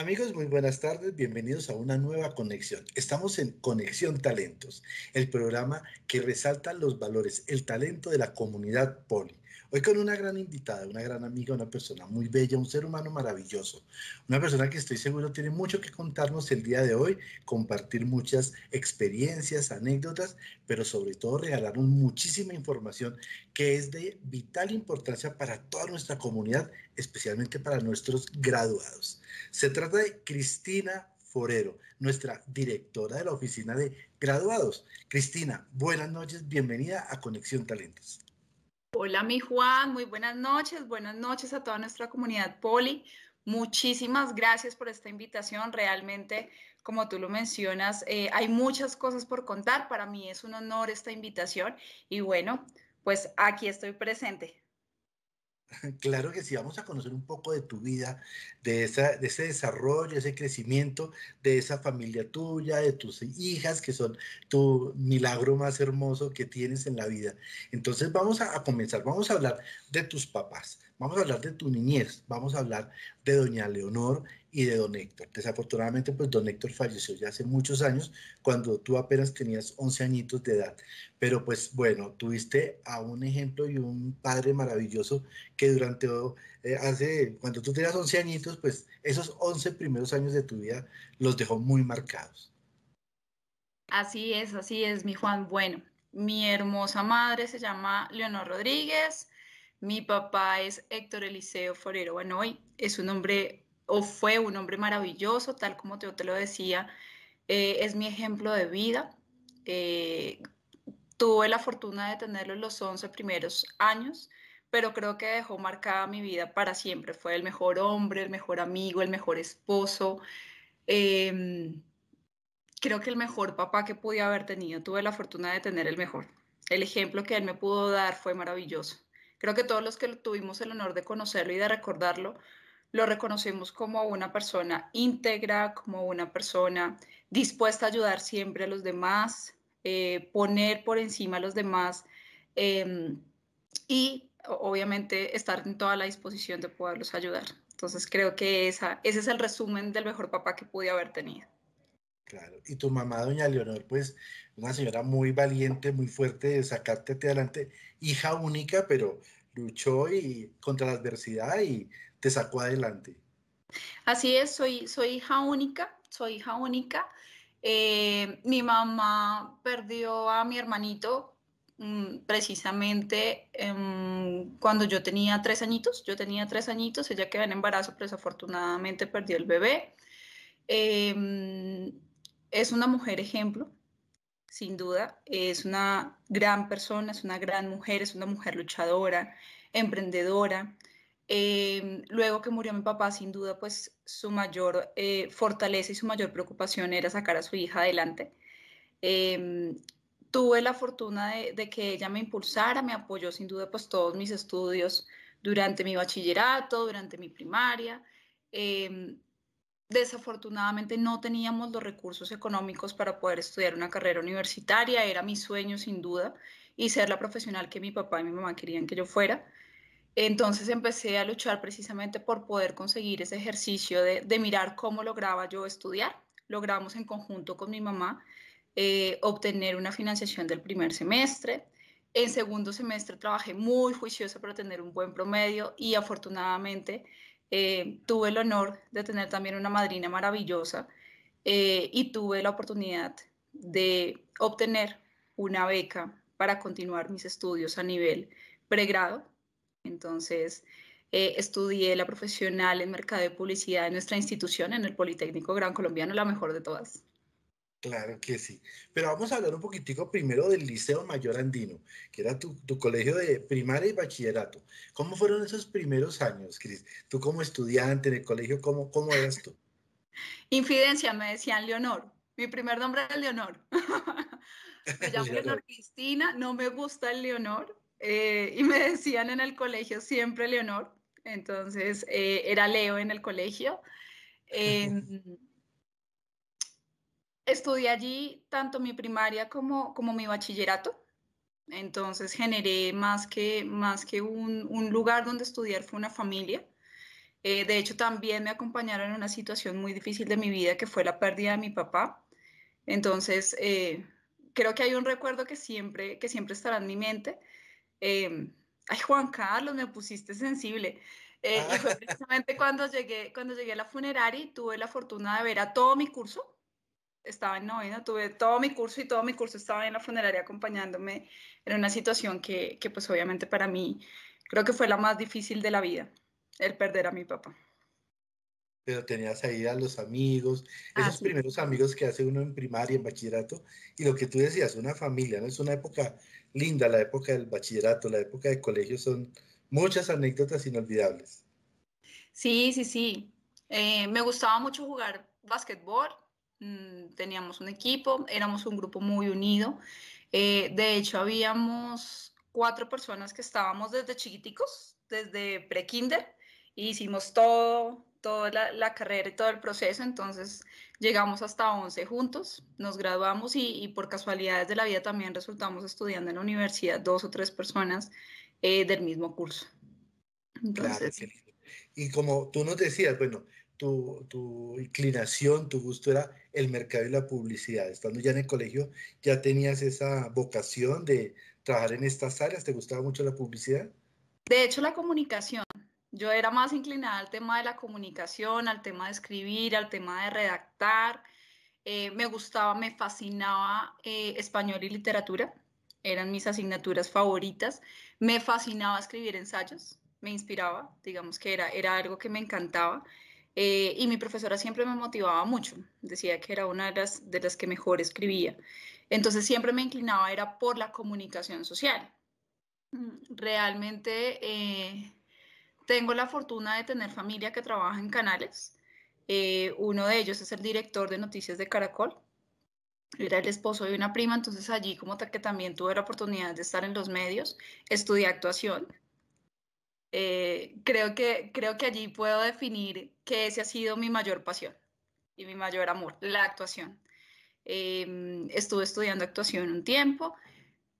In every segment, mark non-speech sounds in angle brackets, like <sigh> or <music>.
Amigos, muy buenas tardes, bienvenidos a una nueva conexión. Estamos en Conexión Talentos, el programa que resalta los valores, el talento de la comunidad Poli. Hoy con una gran invitada, una gran amiga, una persona muy bella, un ser humano maravilloso, una persona que estoy seguro tiene mucho que contarnos el día de hoy, compartir muchas experiencias, anécdotas, pero sobre todo regalarnos muchísima información que es de vital importancia para toda nuestra comunidad, especialmente para nuestros graduados. Se trata de Cristina Forero, nuestra directora de la oficina de graduados. Cristina, buenas noches, bienvenida a Conexión Talentos. Hola, mi Juan, muy buenas noches. Buenas noches a toda nuestra comunidad Poli. Muchísimas gracias por esta invitación. Realmente, como tú lo mencionas, eh, hay muchas cosas por contar. Para mí es un honor esta invitación y bueno, pues aquí estoy presente. <laughs> Claro que sí, vamos a conocer un poco de tu vida, de, ese desarrollo, ese crecimiento, de esa familia tuya, de tus hijas, que son tu milagro más hermoso que tienes en la vida. Entonces vamos a, a comenzar, vamos a hablar de tus papás, vamos a hablar de tu niñez, vamos a hablar de doña Leonor y de don Héctor. Desafortunadamente, pues don Héctor falleció ya hace muchos años, cuando tú apenas tenías 11 añitos de edad. Pero pues bueno, tuviste a un ejemplo y un padre maravilloso que durante eh, hace, cuando tú tenías 11 añitos, pues esos 11 primeros años de tu vida los dejó muy marcados. Así es, así es, mi Juan. Bueno, mi hermosa madre se llama Leonor Rodríguez. Mi papá es Héctor Eliseo Forero bueno hoy es un hombre o fue un hombre maravilloso, tal como yo te lo decía, eh, es mi ejemplo de vida. Eh, tuve la fortuna de tenerlo en los 11 primeros años, pero creo que dejó marcada mi vida para siempre. Fue el mejor hombre, el mejor amigo, el mejor esposo. Em, creo que el mejor papá que pude haber tenido. Tuve la fortuna de tener el mejor. El ejemplo que él me pudo dar fue maravilloso. Creo que todos los que tuvimos el honor de conocerlo y de recordarlo, lo reconocemos como una persona íntegra, como una persona dispuesta a ayudar siempre a los demás, eh, poner por encima a los demás em, y obviamente estar en toda la disposición de poderlos ayudar. Entonces creo que esa, ese es el resumen del mejor papá que pude haber tenido. Claro, y tu mamá, doña Leonor, pues una señora muy valiente, muy fuerte de sacarte adelante, hija única, pero luchó y contra la adversidad y te sacó adelante. Así es, soy, soy hija única, soy hija única. Eh, mi mamá perdió a mi hermanito mm, precisamente em, cuando yo tenía tres añitos, yo tenía tres añitos, ella quedó en embarazo, pero desafortunadamente perdió el bebé. Em, es una mujer ejemplo, sin duda, es una gran persona, es una gran mujer, es una mujer luchadora, emprendedora, Em, luego que murió mi papá, sin duda, pues su mayor eh, fortaleza y su mayor preocupación era sacar a su hija adelante. Em, tuve la fortuna de, de, que ella me impulsara, me apoyó sin duda pues todos mis estudios durante mi bachillerato, durante mi primaria. Em, desafortunadamente no teníamos los recursos económicos para poder estudiar una carrera universitaria, era mi sueño sin duda y ser la profesional que mi papá y mi mamá querían que yo fuera. Entonces empecé a luchar precisamente por poder conseguir ese ejercicio de, mirar cómo lograba yo estudiar. Logramos en conjunto con mi mamá eh, obtener una financiación del primer semestre. En segundo semestre trabajé muy juiciosa para tener un buen promedio y afortunadamente eh, tuve el honor de tener también una madrina maravillosa eh, y tuve la oportunidad de obtener una beca para continuar mis estudios a nivel pregrado entonces, eh, estudié la profesional en mercado de publicidad en nuestra institución, en el Politécnico Gran Colombiano, la mejor de todas. Claro que sí. Pero vamos a hablar un poquitico primero del Liceo Mayor Andino, que era tu, colegio de primaria y bachillerato. ¿Cómo fueron esos primeros años, Cris? Tú como estudiante en el colegio, ¿cómo, cómo eras tú? Infidencia, me decían Leonor. Mi primer nombre era Leonor. <laughs> me <laughs> llamo Leonor Cristina, no me gusta el Leonor. Eh, y me <laughs> decían en el colegio siempre Leonor, entonces eh, era Leo en el colegio. estudié allí tanto mi primaria como, como mi bachillerato, entonces generé más que, más que un, un lugar donde estudiar, fue una familia. Eh, de hecho, también me acompañaron en una situación muy difícil de mi vida, que fue la pérdida de mi papá. Entonces, creo que hay un recuerdo que siempre, que siempre estará en mi mente eh, ay Juan Carlos, me pusiste sensible. Eh, y fue ah. <laughs> precisamente cuando llegué, cuando llegué a la funeraria tuve la fortuna de ver a todo mi curso. Estaba en novena, tuve todo mi curso y todo mi curso estaba en la funeraria acompañándome en una situación que, que pues obviamente para mí creo que fue la más difícil de la vida, el perder a mi papá pero tenías ahí a los amigos, esos primeros amigos que hace uno en primaria, en bachillerato, y lo que tú decías, una familia, ¿no? Es una época linda, la época del bachillerato, la época del colegio, son muchas anécdotas inolvidables. Sí, sí, sí. Eh, me gustaba mucho jugar básquetbol. Mm, teníamos un equipo, éramos un grupo muy unido. Eh, de hecho, habíamos cuatro personas que estábamos desde chiquiticos, desde pre-kinder, hicimos todo, toda la, carrera y todo el proceso, entonces llegamos hasta 11 juntos, nos graduamos y, por casualidades de la vida también resultamos estudiando en la universidad dos o tres personas eh, del mismo curso. Entonces, y como tú nos decías, bueno, tu, tu, inclinación, tu gusto era el mercado y la publicidad. Estando ya en el colegio, ¿ya tenías esa vocación de trabajar en estas áreas? ¿Te gustaba mucho la publicidad? De hecho, la comunicación. Yo era más inclinada al tema de la comunicación, al tema de escribir, al tema de redactar. Eh, me gustaba, me fascinaba eh, español y literatura. Eran mis asignaturas favoritas. Me fascinaba escribir ensayos. Me inspiraba, digamos que era, era algo que me encantaba. Eh, y mi profesora siempre me motivaba mucho, decía que era una de las, de las que mejor escribía. Entonces siempre me inclinaba, era por la comunicación social. Mm, realmente tengo la fortuna de tener familia que trabaja en canales. Eh, uno de ellos es el director de Noticias de Caracol. Era el esposo de una prima, entonces allí como que también tuve la oportunidad de estar en los medios. Estudié actuación. Eh, creo, que, creo que allí puedo definir que ese ha sido mi mayor pasión y mi mayor amor, la actuación. Eh, estuve estudiando actuación un tiempo,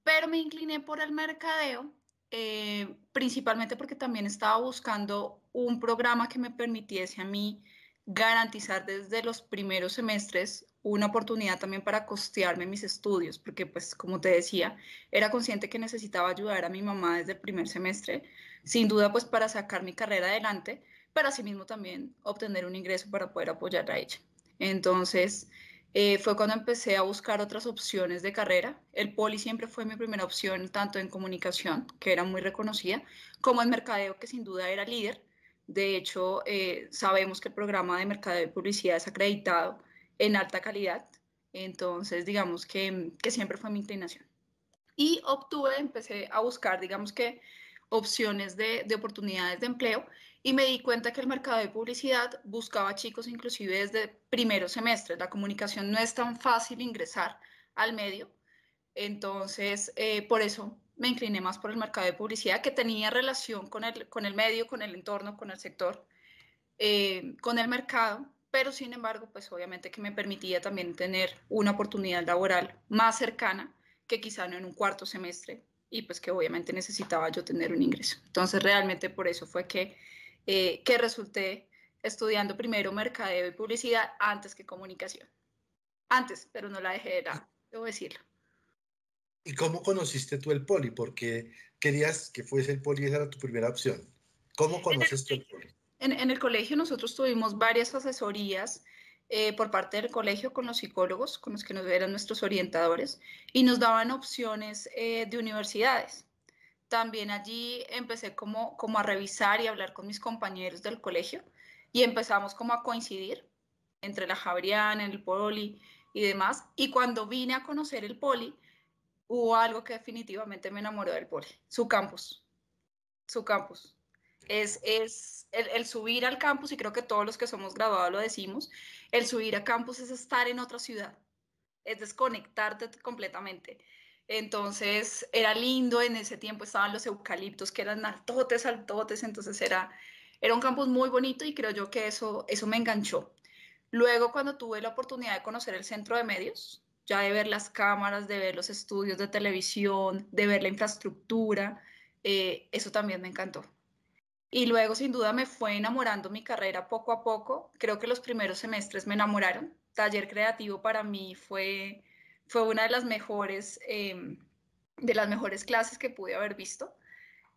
pero me incliné por el mercadeo eh, principalmente porque también estaba buscando un programa que me permitiese a mí garantizar desde los primeros semestres una oportunidad también para costearme mis estudios, porque pues como te decía, era consciente que necesitaba ayudar a mi mamá desde el primer semestre, sin duda pues para sacar mi carrera adelante, pero asimismo también obtener un ingreso para poder apoyar a ella. Entonces, eh, fue cuando empecé a buscar otras opciones de carrera. El poli siempre fue mi primera opción, tanto en comunicación, que era muy reconocida, como en mercadeo, que sin duda era líder. De hecho, eh, sabemos que el programa de mercadeo y publicidad es acreditado en alta calidad. Entonces, digamos que, siempre fue mi inclinación. Y obtuve, empecé a buscar, digamos que, opciones de, de oportunidades de empleo y me di cuenta que el mercado de publicidad buscaba chicos inclusive desde primeros semestres. La comunicación no es tan fácil ingresar al medio, entonces eh, por eso me incliné más por el mercado de publicidad que tenía relación con el, con el medio, con el entorno, con el sector, eh, con el mercado, pero sin embargo, pues obviamente que me permitía también tener una oportunidad laboral más cercana que quizá no en un cuarto semestre y pues que obviamente necesitaba yo tener un ingreso. Entonces realmente por eso fue que eh, que resulté estudiando primero mercadeo y publicidad antes que comunicación. Antes, pero no la dejé de lado, debo decirlo. ¿Y cómo conociste tú el poli? Porque querías que fuese el poli, esa era tu primera opción. ¿Cómo conoces tú el poli? En, el colegio nosotros tuvimos varias asesorías eh, por parte del colegio con los psicólogos, con los que nos eran nuestros orientadores, y nos daban opciones eh, de universidades también allí empecé como, como a revisar y hablar con mis compañeros del colegio y empezamos como a coincidir entre la Jabrián, el Poli y demás. Y cuando vine a conocer el Poli, hubo algo que definitivamente me enamoró del Poli, su campus, su campus. Es, es el, subir al campus, y creo que todos los que somos graduados lo decimos, el subir a campus es estar en otra ciudad, es desconectarte completamente entonces era lindo, en ese tiempo estaban los eucaliptos que eran altotes, altotes, entonces era, era un campus muy bonito y creo yo que eso, eso me enganchó. Luego cuando tuve la oportunidad de conocer el centro de medios, ya de ver las cámaras, de ver los estudios de televisión, de ver la infraestructura, eh, eso también me encantó. Y luego sin duda me fue enamorando mi carrera poco a poco, creo que los primeros semestres me enamoraron, taller creativo para mí fue fue una de las mejores, em, de las mejores clases que pude haber visto.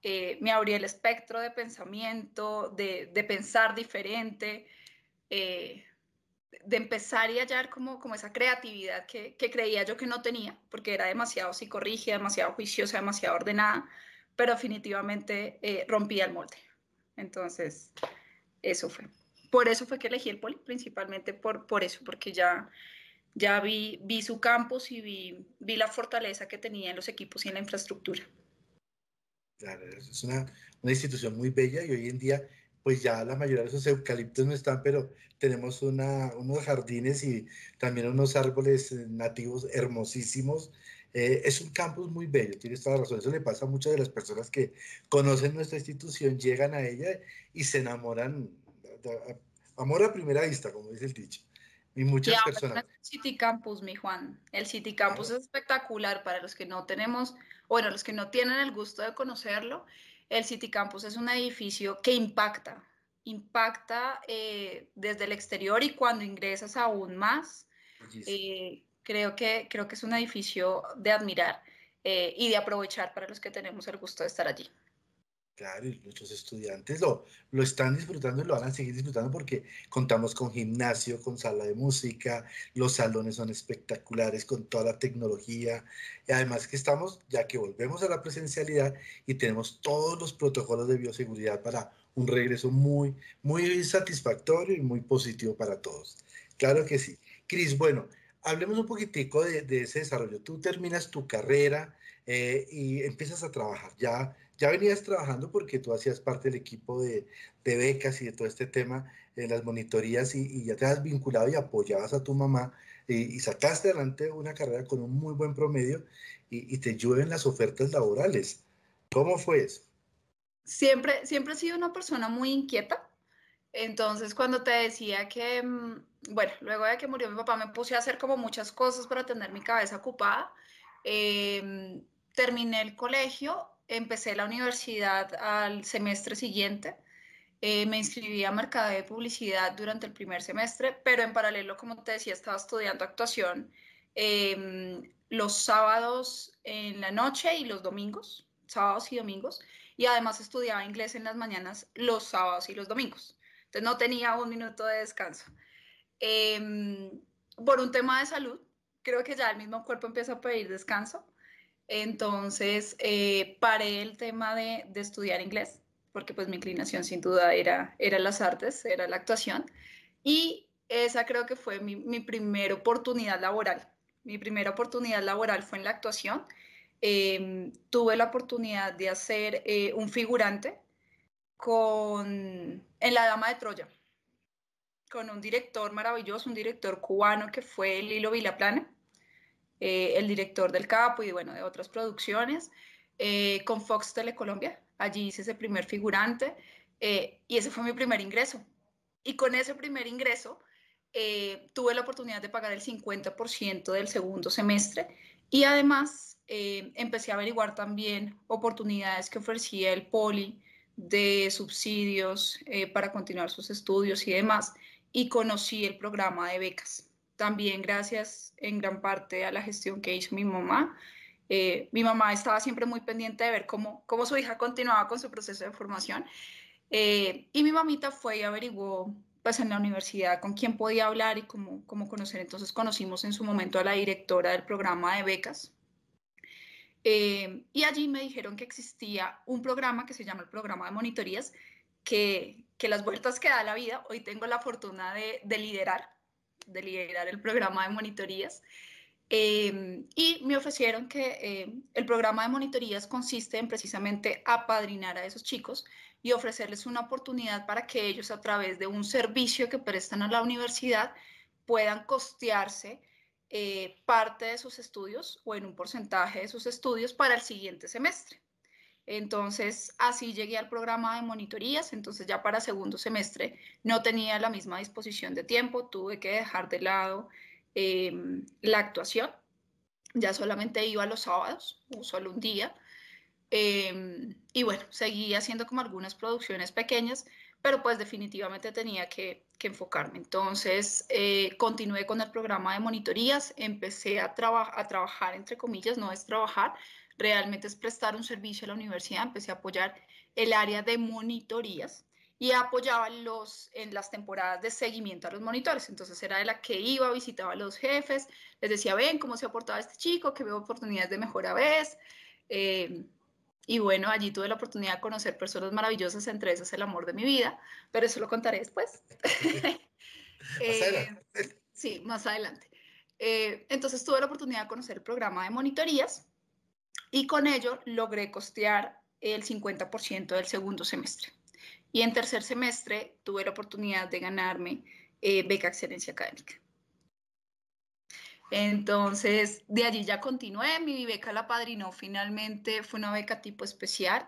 Eh, me abrí el espectro de pensamiento, de, pensar diferente, eh, de empezar y hallar como, como esa creatividad que, creía yo que no tenía, porque era demasiado psicorrígida, demasiado juiciosa, demasiado ordenada, pero definitivamente eh, rompía el molde. Entonces, eso fue. Por eso fue que elegí el poli, principalmente por, por eso, porque ya ya vi, vi su campus y vi, vi la fortaleza que tenía en los equipos y en la infraestructura. Claro, es una, institución muy bella y hoy en día pues ya la mayoría de esos eucaliptos no están, pero tenemos una, unos jardines y también unos árboles eh, nativos hermosísimos. Eh, es un campus muy bello, tienes toda la razón. Eso le pasa a muchas de las personas que conocen nuestra institución, llegan a ella y se enamoran, amor a primera vista, como dice el dicho. Y muchas personas. El City Campus, mi Juan. El City Campus es espectacular para los que no tenemos, bueno, los que no tienen el gusto de conocerlo. El City Campus es un edificio que impacta, impacta eh, desde el exterior y cuando ingresas aún más. Eh, creo, que, creo que es un edificio de admirar eh, y de aprovechar para los que tenemos el gusto de estar allí. Claro, y nuestros estudiantes lo, lo están disfrutando y lo van a seguir disfrutando porque contamos con gimnasio, con sala de música, los salones son espectaculares con toda la tecnología. Y además que estamos, ya que volvemos a la presencialidad y tenemos todos los protocolos de bioseguridad para un regreso muy, muy satisfactorio y muy positivo para todos. Claro que sí. Cris, bueno, hablemos un poquitico de, ese desarrollo. Tú terminas tu carrera eh, y empiezas a trabajar ya ya venías trabajando porque tú hacías parte del equipo de, becas y de todo este tema, en eh, las monitorías, y, ya te has vinculado y apoyabas a tu mamá eh, y, sacaste adelante una carrera con un muy buen promedio y, te llueven las ofertas laborales. ¿Cómo fue eso? Siempre, siempre he sido una persona muy inquieta. Entonces, cuando te decía que, mm, bueno, luego de que murió mi papá, me puse a hacer como muchas cosas para tener mi cabeza ocupada. Em, terminé el colegio empecé la universidad al semestre siguiente. Eh, me inscribí a mercadeo de publicidad durante el primer semestre, pero en paralelo, como te decía, estaba estudiando actuación em, los sábados en la noche y los domingos, sábados y domingos, y además estudiaba inglés en las mañanas los sábados y los domingos. Entonces no tenía un minuto de descanso. Em, por un tema de salud, creo que ya el mismo cuerpo empieza a pedir descanso. Entonces, eh, paré el tema de, estudiar inglés, porque pues mi inclinación sin duda era, era las artes, era la actuación. Y esa creo que fue mi, primera oportunidad laboral. Mi primera oportunidad laboral fue en la actuación. Em, tuve la oportunidad de hacer eh, un figurante con, en La Dama de Troya, con un director maravilloso, un director cubano que fue Lilo Vilaplana. Eh, el director del Capo y bueno, de otras producciones, eh, con Fox Telecolombia. Allí hice ese primer figurante eh, y ese fue mi primer ingreso. Y con ese primer ingreso tuve la oportunidad de pagar el 50% del segundo semestre y además empecé a averiguar también oportunidades que ofrecía el Poli de subsidios para continuar sus estudios y demás y conocí el programa de becas también gracias en gran parte a la gestión que hizo mi mamá. Eh, mi mamá estaba siempre muy pendiente de ver cómo, cómo su hija continuaba con su proceso de formación eh, y mi mamita fue y averiguó pues en la universidad con quién podía hablar y cómo, conocer. Entonces conocimos en su momento a la directora del programa de becas eh, y allí me dijeron que existía un programa que se llama el programa de monitorías que, que las vueltas que da la vida, hoy tengo la fortuna de, de liderar de liderar el programa de monitorías. Em, y me ofrecieron que em, el programa de monitorías consiste en precisamente apadrinar a esos chicos y ofrecerles una oportunidad para que ellos a través de un servicio que prestan a la universidad puedan costearse eh, parte de sus estudios o en un porcentaje de sus estudios para el siguiente semestre. Entonces, así llegué al programa de monitorías, entonces ya para segundo semestre no tenía la misma disposición de tiempo, tuve que dejar de lado em, la actuación, ya solamente iba los sábados, solo un día, em, y bueno, seguí haciendo como algunas producciones pequeñas, pero pues definitivamente tenía que, enfocarme. Entonces, eh, continué con el programa de monitorías, empecé a, a trabajar, entre comillas, no es trabajar, realmente es prestar un servicio a la universidad, empecé a apoyar el área de monitorías y apoyaba los, en las temporadas de seguimiento a los monitores. Entonces era de la que iba, visitaba a los jefes, les decía, ven cómo se ha portado este chico, que veo oportunidades de mejora vez. Eh, y bueno, allí tuve la oportunidad de conocer personas maravillosas, entre esas el amor de mi vida, pero eso lo contaré después. <laughs> <laughs> Eh, sí, más adelante. Eh, entonces tuve la oportunidad de conocer el programa de monitorías y con ello logré costear el 50% del segundo semestre. Y en tercer semestre tuve la oportunidad de ganarme eh, beca excelencia académica. Entonces, de allí ya continué. Mi beca La Padrinó finalmente fue una beca tipo especial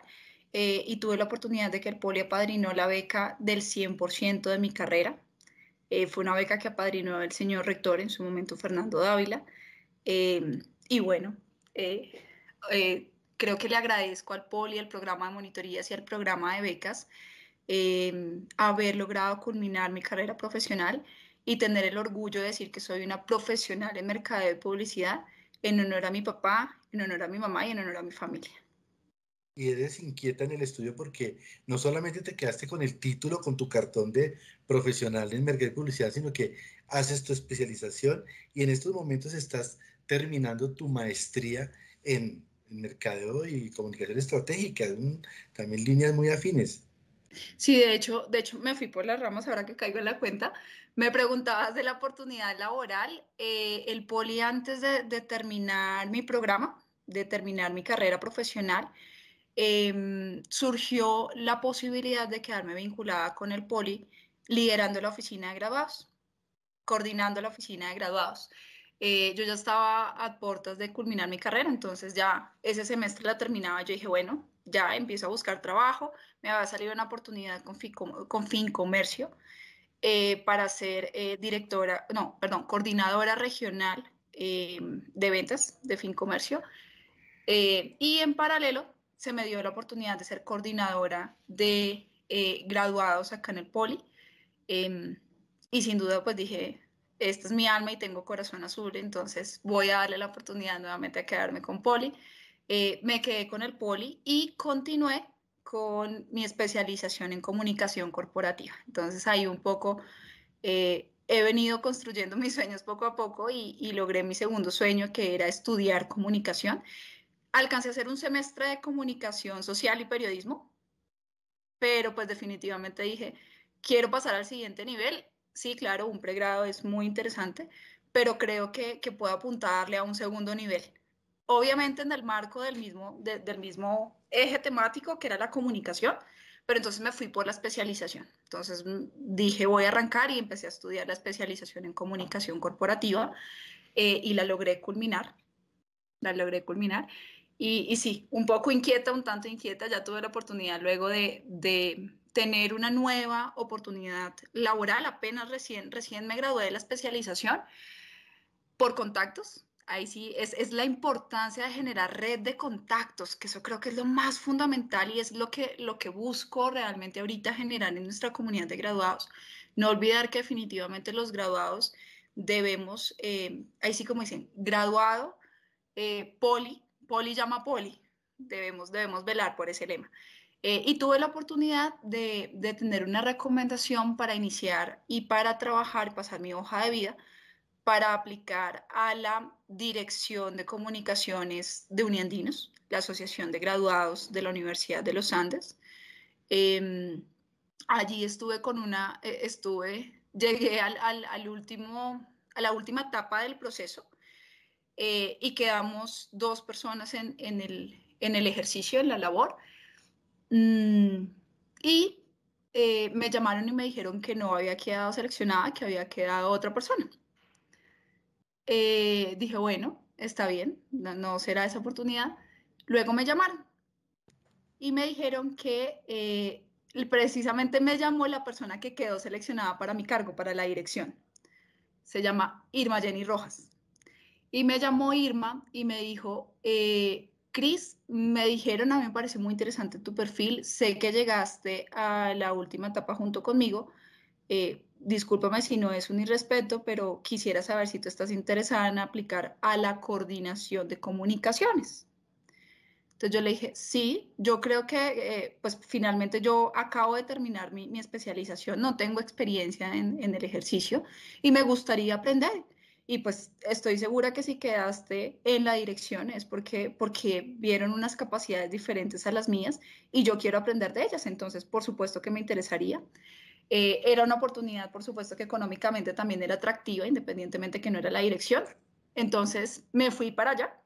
eh, y tuve la oportunidad de que el Poli apadrinó la beca del 100% de mi carrera. Eh, fue una beca que apadrinó el señor rector en su momento, Fernando Dávila. y bueno, eh, creo que le agradezco al POLI, al programa de monitorías y al programa de becas eh, haber logrado culminar mi carrera profesional y tener el orgullo de decir que soy una profesional en mercadeo y publicidad en honor a mi papá, en honor a mi mamá y en honor a mi familia. Y eres inquieta en el estudio porque no solamente te quedaste con el título, con tu cartón de profesional en mercadeo y publicidad, sino que haces tu especialización y en estos momentos estás terminando tu maestría en mercado y comunicación estratégica, también líneas muy afines. Sí, de hecho, de hecho me fui por las ramas ahora que caigo en la cuenta. Me preguntabas de la oportunidad laboral. Eh, el poli antes de, terminar mi programa, de terminar mi carrera profesional, em, surgió la posibilidad de quedarme vinculada con el poli liderando la oficina de graduados, coordinando la oficina de graduados. Eh, yo ya estaba a puertas de culminar mi carrera, entonces ya ese semestre la terminaba, yo dije, bueno, ya empiezo a buscar trabajo, me va a salir una oportunidad con, Fincomercio con Fin Comercio eh, para ser eh, directora, no, perdón, coordinadora regional de ventas de Fin Comercio, y en paralelo se me dio la oportunidad de ser coordinadora de graduados acá en el Poli, em, y sin duda pues dije, esta es mi alma y tengo corazón azul, entonces voy a darle la oportunidad nuevamente a quedarme con poli. Eh, me quedé con el poli y continué con mi especialización en comunicación corporativa. Entonces ahí un poco eh, he venido construyendo <laughs> mis sueños poco a poco y, y logré mi segundo sueño que era estudiar comunicación. Alcancé a hacer un semestre de comunicación social y periodismo, pero pues definitivamente dije, quiero pasar al siguiente nivel sí, claro, un pregrado es muy interesante, pero creo que, que puedo apuntarle a un segundo nivel. Obviamente en el marco del mismo, del mismo eje temático que era la comunicación, pero entonces me fui por la especialización. Entonces mm, dije, voy a arrancar y empecé a estudiar la especialización en comunicación corporativa eh, y la logré culminar. La logré culminar. Y, y, sí, un poco inquieta, un tanto inquieta, ya tuve la oportunidad luego de tener una nueva oportunidad laboral. Apenas recién, recién me gradué de la especialización por contactos. Ahí sí es, es la importancia de generar red de contactos, que eso creo que es lo más fundamental y es lo que, lo que busco realmente ahorita generar en nuestra comunidad de graduados. No olvidar que definitivamente los graduados debemos, eh, ahí sí como dicen, graduado, eh, poli, poli llama poli, debemos, debemos velar por ese lema. Eh, y tuve la oportunidad de, tener una recomendación para iniciar y para trabajar, pasar mi hoja de vida, para aplicar a la Dirección de Comunicaciones de Uniandinos, la Asociación de Graduados de la Universidad de los Andes. Em, allí estuve con una, eh, estuve, llegué a la última etapa del proceso eh, y quedamos dos personas en el ejercicio, en la labor Mm, y eh, me llamaron y me dijeron que no había quedado seleccionada, que había quedado otra persona. Eh, dije, bueno, está bien, no, será esa oportunidad. Luego me llamaron y me dijeron que eh, precisamente me llamó la persona que quedó seleccionada para mi cargo, para la dirección. Se llama Irma Jenny Rojas. Y me llamó Irma y me dijo, Cris, me dijeron, a mí me pareció muy interesante tu perfil, sé que llegaste a la última etapa junto conmigo, eh, discúlpame si no es un irrespeto, pero quisiera saber si tú estás interesada en aplicar a la coordinación de comunicaciones. Entonces yo le dije, sí, yo creo que eh, pues finalmente yo acabo de terminar mi, especialización, no tengo experiencia en, en, el ejercicio y me gustaría aprender. Y pues estoy segura que si quedaste en la dirección es porque, porque vieron unas capacidades diferentes a las mías y yo quiero aprender de ellas, entonces por supuesto que me interesaría. Eh, era una oportunidad, por supuesto, que económicamente también era atractiva, independientemente que no era la dirección. Entonces me fui para allá.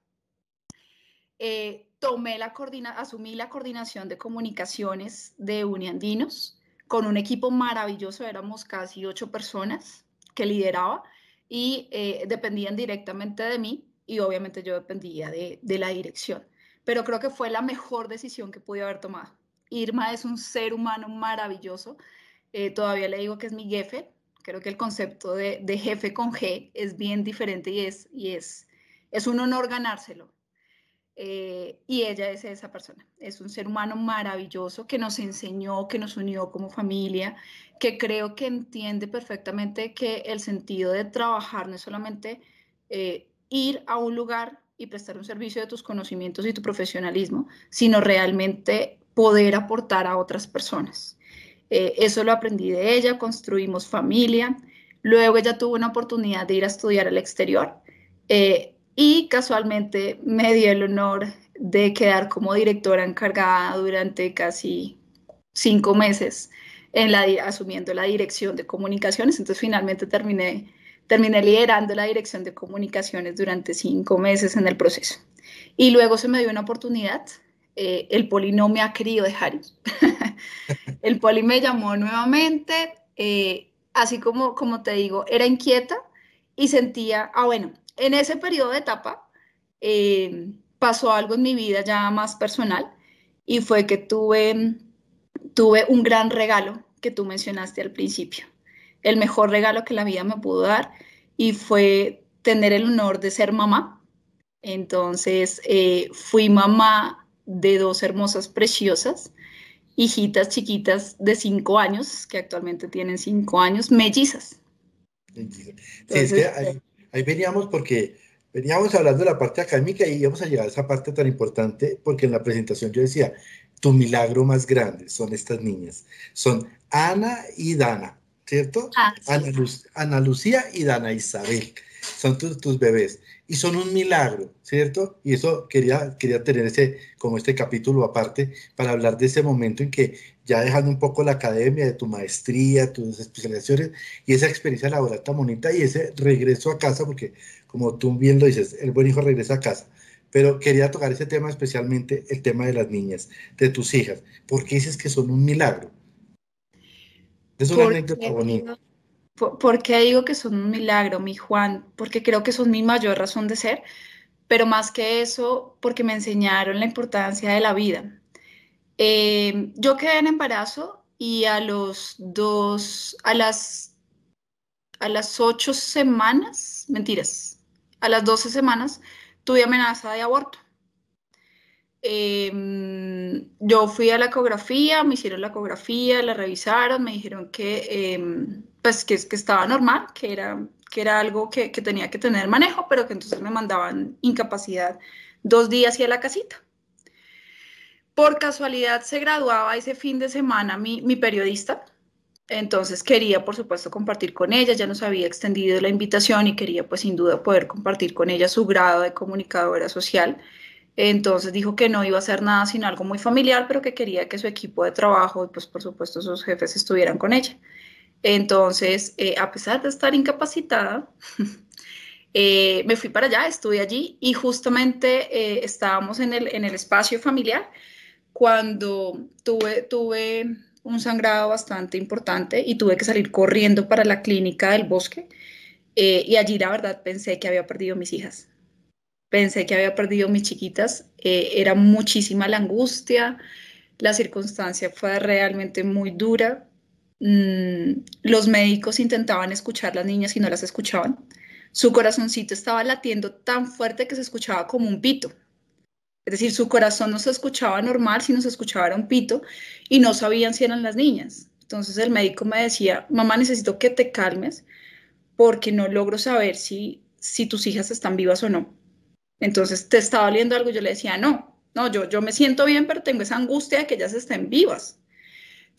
Eh, tomé la asumí la coordinación de comunicaciones de Uniandinos con un equipo maravilloso, éramos casi ocho personas que lideraba y eh, dependían directamente de mí y obviamente yo dependía de, la dirección. Pero creo que fue la mejor decisión que pude haber tomado. Irma es un ser humano maravilloso. Eh, todavía le digo que es mi jefe. Creo que el concepto de, de jefe con G es bien diferente y es, y es, es un honor ganárselo. Eh, y ella es esa persona. Es un ser humano maravilloso que nos enseñó, que nos unió como familia, que creo que entiende perfectamente que el sentido de trabajar no es solamente eh, ir a un lugar y prestar un servicio de tus conocimientos y tu profesionalismo, sino realmente poder aportar a otras personas. Eh, eso lo aprendí de ella, construimos familia. Luego ella tuvo una oportunidad de ir a estudiar al exterior y casualmente me dio el honor de quedar como directora encargada durante casi cinco meses en la, asumiendo la dirección de comunicaciones. Entonces finalmente terminé, terminé liderando la dirección de comunicaciones durante cinco meses en el proceso. Y luego se me dio una oportunidad. Eh, el poli no me ha querido dejar <laughs> el poli me llamó nuevamente. Eh, así como, como te digo, era inquieta y sentía, ah, bueno, en ese periodo de etapa eh, pasó algo en mi vida ya más personal y fue que tuve, tuve un gran regalo que tú mencionaste al principio, el mejor regalo que la vida me pudo dar y fue tener el honor de ser mamá. Entonces eh, fui mamá de dos hermosas preciosas, hijitas chiquitas de cinco años, que actualmente tienen cinco años, mellizas. Entonces, ahí veníamos porque veníamos hablando de la parte académica y íbamos a llegar a esa parte tan importante porque en la presentación yo decía, tu milagro más grande son estas niñas, son Ana y Dana, ¿cierto? Ah, Ana, Lucía y Dana Isabel son tus bebés y son un milagro, ¿cierto? Y eso quería, quería tener ese, como este capítulo aparte para hablar de ese momento en que ya dejando un poco la academia, de tu maestría, tus especializaciones y esa experiencia laboral tan bonita y ese regreso a casa, porque como tú bien lo dices, el buen hijo regresa a casa. Pero quería tocar ese tema especialmente, el tema de las niñas, de tus hijas. porque dices que son un milagro? Es una anécdota bonita ¿Por qué digo que son un milagro, mi Juan? Porque creo que son mi mayor razón de ser, pero más que eso, porque me enseñaron la importancia de la vida. Eh, yo quedé en embarazo y a los dos, a las, a las ocho semanas, mentiras, a las doce semanas tuve amenaza de aborto. Em, yo fui a la ecografía, me hicieron la ecografía, la revisaron, me dijeron que... Em, pues que, que estaba normal, que era, que era algo que, tenía que tener manejo, pero que entonces me mandaban incapacidad dos días y a la casita. Por casualidad se graduaba ese fin de semana mi, mi periodista, entonces quería, por supuesto, compartir con ella, ya nos había extendido la invitación y quería, pues, sin duda poder compartir con ella su grado de comunicadora social. Entonces dijo que no iba a hacer nada sino algo muy familiar, pero que quería que su equipo de trabajo y, pues, por supuesto, sus jefes estuvieran con ella. Entonces, eh, a pesar de estar incapacitada, <laughs> eh, me fui para allá, estuve allí y justamente eh, estábamos en el, en el, espacio familiar cuando tuve, tuve un sangrado bastante importante y tuve que salir corriendo para la clínica del bosque. y allí la verdad pensé que había perdido mis hijas, pensé que había perdido mis chiquitas, era muchísima la angustia, la circunstancia fue realmente muy dura, Mm, los médicos intentaban escuchar las niñas y no las escuchaban. Su corazoncito estaba latiendo tan fuerte que se escuchaba como un pito. Es decir, su corazón no se escuchaba normal, sino se escuchaba era un pito y no sabían si eran las niñas. Entonces el médico me decía, mamá, necesito que te calmes porque no logro saber si, si tus hijas están vivas o no. Entonces, ¿te estaba doliendo algo? Yo le decía, no, no, yo, yo me siento bien, pero tengo esa angustia de que ellas estén vivas.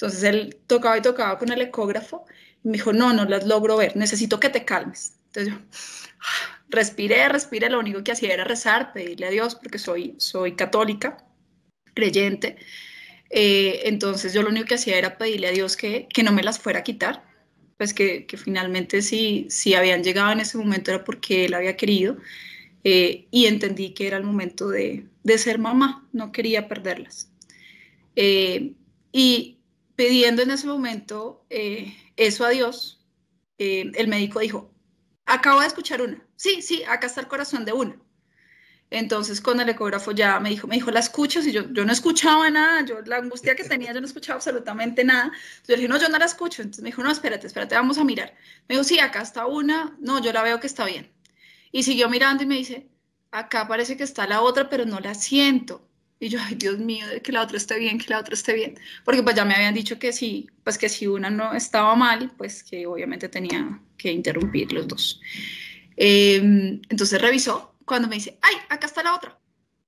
Entonces él tocaba y tocaba con el ecógrafo y me dijo, no, no las logro ver, necesito que te calmes. Entonces yo ah, respiré, respiré, lo único que hacía era rezar, pedirle a Dios, porque soy, soy católica, creyente. Eh, entonces yo lo único que hacía era pedirle a Dios que, que no me las fuera a quitar, pues que, que finalmente si, si habían llegado en ese momento era porque él había querido. Eh, y entendí que era el momento de, de ser mamá, no quería perderlas. Eh, y pidiendo en ese momento eh, eso a Dios, eh, el médico dijo, acabo de escuchar una, sí, sí, acá está el corazón de una. Entonces con el ecógrafo ya me dijo, me dijo, la escuchas y yo, yo no escuchaba nada, yo la angustia que tenía, yo no escuchaba absolutamente nada. Entonces yo dije, no, yo no la escucho. Entonces me dijo, no, espérate, espérate, vamos a mirar. Me dijo, sí, acá está una, no, yo la veo que está bien. Y siguió mirando y me dice, acá parece que está la otra, pero no la siento. Y yo, ay Dios mío, que la otra esté bien, que la otra esté bien. Porque pues ya me habían dicho que sí, pues que si una no estaba mal, pues que obviamente tenía que interrumpir los dos. Em, entonces revisó cuando me dice, ay, acá está la otra.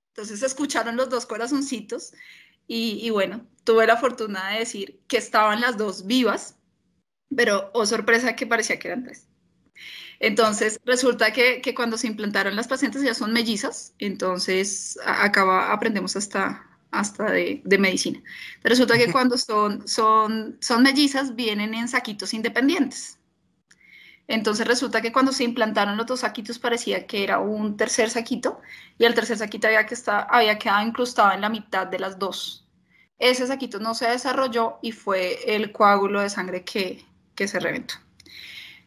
Entonces escucharon los dos corazoncitos y, y bueno, tuve la fortuna de decir que estaban las dos vivas, pero oh sorpresa que parecía que eran tres. Entonces, resulta que, cuando se implantaron las pacientes ya son mellizas, entonces acaba, aprendemos hasta, hasta de, medicina. resulta que cuando son, son, mellizas vienen en saquitos independientes. Entonces resulta que cuando se implantaron los dos saquitos parecía que era un tercer saquito y el tercer saquito había, que está había quedado incrustado en la mitad de las dos. Ese saquito no se desarrolló y fue el coágulo de sangre que se reventó.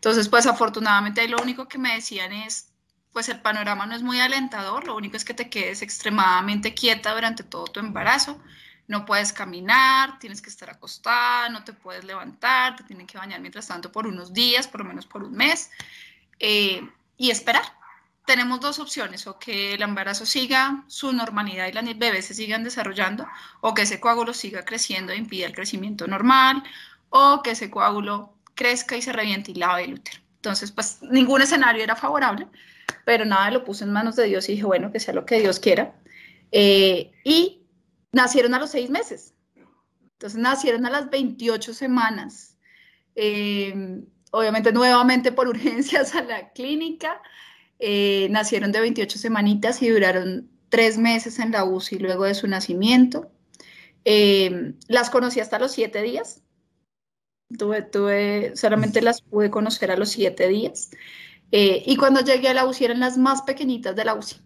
Entonces, pues afortunadamente lo único que me decían es, pues el panorama no es muy alentador, lo único es que te quedes extremadamente quieta durante todo tu embarazo, no puedes caminar, tienes que estar acostada, no te puedes levantar, te tienen que bañar mientras tanto por unos días, por lo menos por un mes, eh, y esperar. Tenemos dos opciones, o que el embarazo siga su normalidad y las bebés se sigan desarrollando, o que ese coágulo siga creciendo e impida el crecimiento normal, o que ese coágulo crezca y se reviente el útero. Entonces, pues ningún escenario era favorable, pero nada, lo puse en manos de Dios y dije, bueno, que sea lo que Dios quiera. Eh, y nacieron a los seis meses. Entonces, nacieron a las 28 semanas. Em, obviamente, nuevamente por <laughs> urgencias a la clínica. Eh, nacieron de 28 semanitas y duraron tres meses en la UCI luego de su nacimiento. Em, las conocí hasta los siete días, Tuve, solamente las pude conocer a los siete días. Eh, y cuando llegué a la UCI eran las más pequeñitas de la UCI.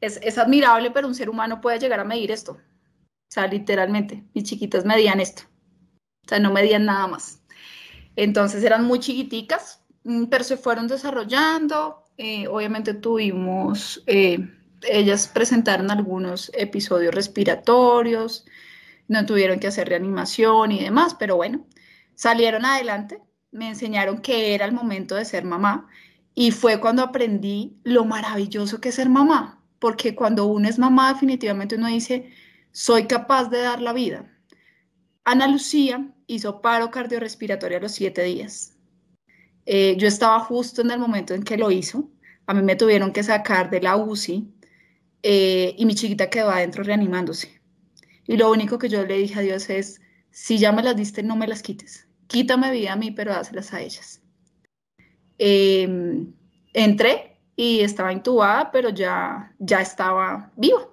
Es, admirable, pero un ser humano puede llegar a medir esto. O sea, literalmente, mis chiquitas medían esto. O sea, no medían nada más. Entonces eran muy chiquiticas, mm, pero se fueron desarrollando. Eh, obviamente tuvimos, eh, ellas presentaron algunos episodios respiratorios, no tuvieron que hacer reanimación y demás, pero bueno, Salieron adelante, me enseñaron que era el momento de ser mamá y fue cuando aprendí lo maravilloso que es ser mamá, porque cuando uno es mamá definitivamente uno dice, soy capaz de dar la vida. Ana Lucía hizo paro cardiorrespiratorio a los siete días. Eh, yo estaba justo en el momento en que lo hizo. A mí me tuvieron que sacar de la UCI eh, y mi chiquita quedó adentro reanimándose. Y lo único que yo le dije a Dios es, si ya me las diste, no me las quites quítame vida a mí, pero dáselas a ellas. Em, entré y estaba intubada, pero ya, ya estaba viva.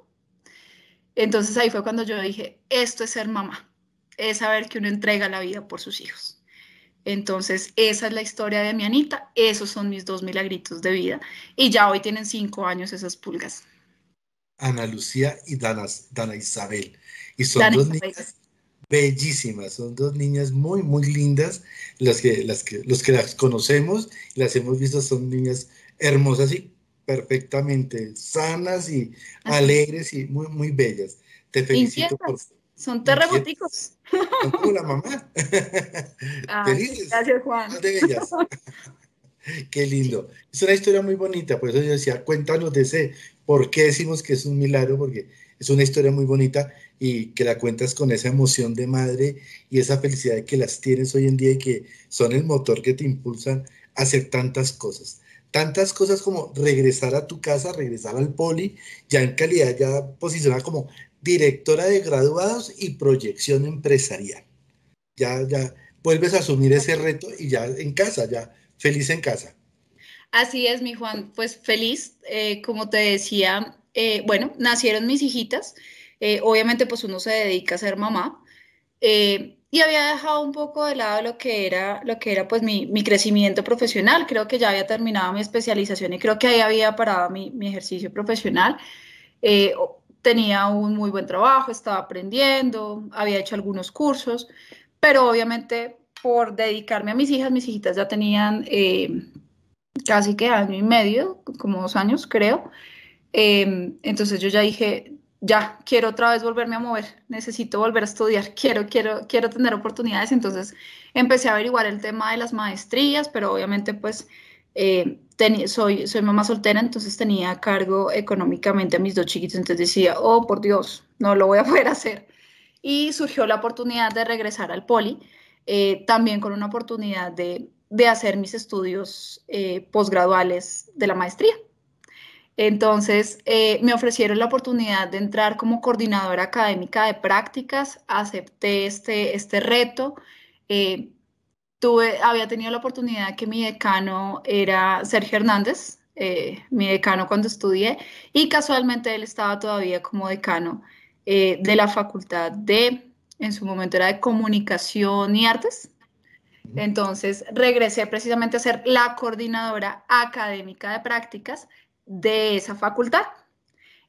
Entonces ahí fue cuando yo dije, esto es ser mamá, es saber que uno entrega la vida por sus hijos. Entonces esa es la historia de mi Anita, esos son mis dos milagritos de vida y ya hoy tienen cinco años esas pulgas. Ana Lucía y Dana, Isabel. Y son dos niñas bellísimas. Son dos niñas muy, muy lindas. Las que, las que, los que las conocemos, las hemos visto, son niñas hermosas y perfectamente sanas y alegres y muy, muy bellas. Te felicito. Por... Son terremoticos. Son como la mamá. Felices. <laughs> Gracias, Juan. <laughs> Qué lindo. Es una historia muy bonita, por eso yo decía, cuéntanos de ese, por qué decimos que es un milagro, porque es una historia muy bonita y que la cuentas con esa emoción de madre y esa felicidad que las tienes hoy en día y que son el motor que te impulsan a hacer tantas cosas. Tantas cosas como regresar a tu casa, regresar al poli, ya en calidad, ya posicionada como directora de graduados y proyección empresarial. Ya, ya vuelves a asumir ese reto y ya en casa, ya feliz en casa. Así es, mi Juan, pues feliz, eh, como te decía, eh, bueno, nacieron mis hijitas, eh, obviamente, pues uno se dedica a ser mamá. Eh, y había dejado un poco de lado lo que era, lo que era pues mi, crecimiento profesional. Creo que ya había terminado mi especialización y creo que ahí había parado mi, ejercicio profesional. Eh, tenía un muy buen trabajo, estaba aprendiendo, había hecho algunos cursos, pero obviamente por dedicarme a mis hijas, mis hijitas ya tenían casi que año y medio, como dos años creo. entonces yo ya dije, ya, quiero otra vez volverme a mover, necesito volver a estudiar, <laughs> quiero, quiero, quiero tener oportunidades. Entonces empecé a averiguar el tema de las maestrías, pero obviamente pues eh, soy, soy mamá soltera, entonces tenía cargo económicamente a mis dos chiquitos, entonces decía, oh, por Dios, no lo voy a <laughs> poder hacer. Y surgió la oportunidad de regresar al poli, eh, también con una oportunidad de, hacer mis estudios eh, posgraduales de la maestría. Entonces, eh, me ofrecieron la oportunidad de entrar como coordinadora académica de prácticas, acepté este, este reto. Eh, tuve, había tenido la oportunidad que mi decano era Sergio Hernández, eh, mi decano cuando estudié, y casualmente él estaba todavía como decano de la facultad de, en su momento era de comunicación y artes, entonces regresé precisamente a ser la coordinadora académica de prácticas de esa facultad.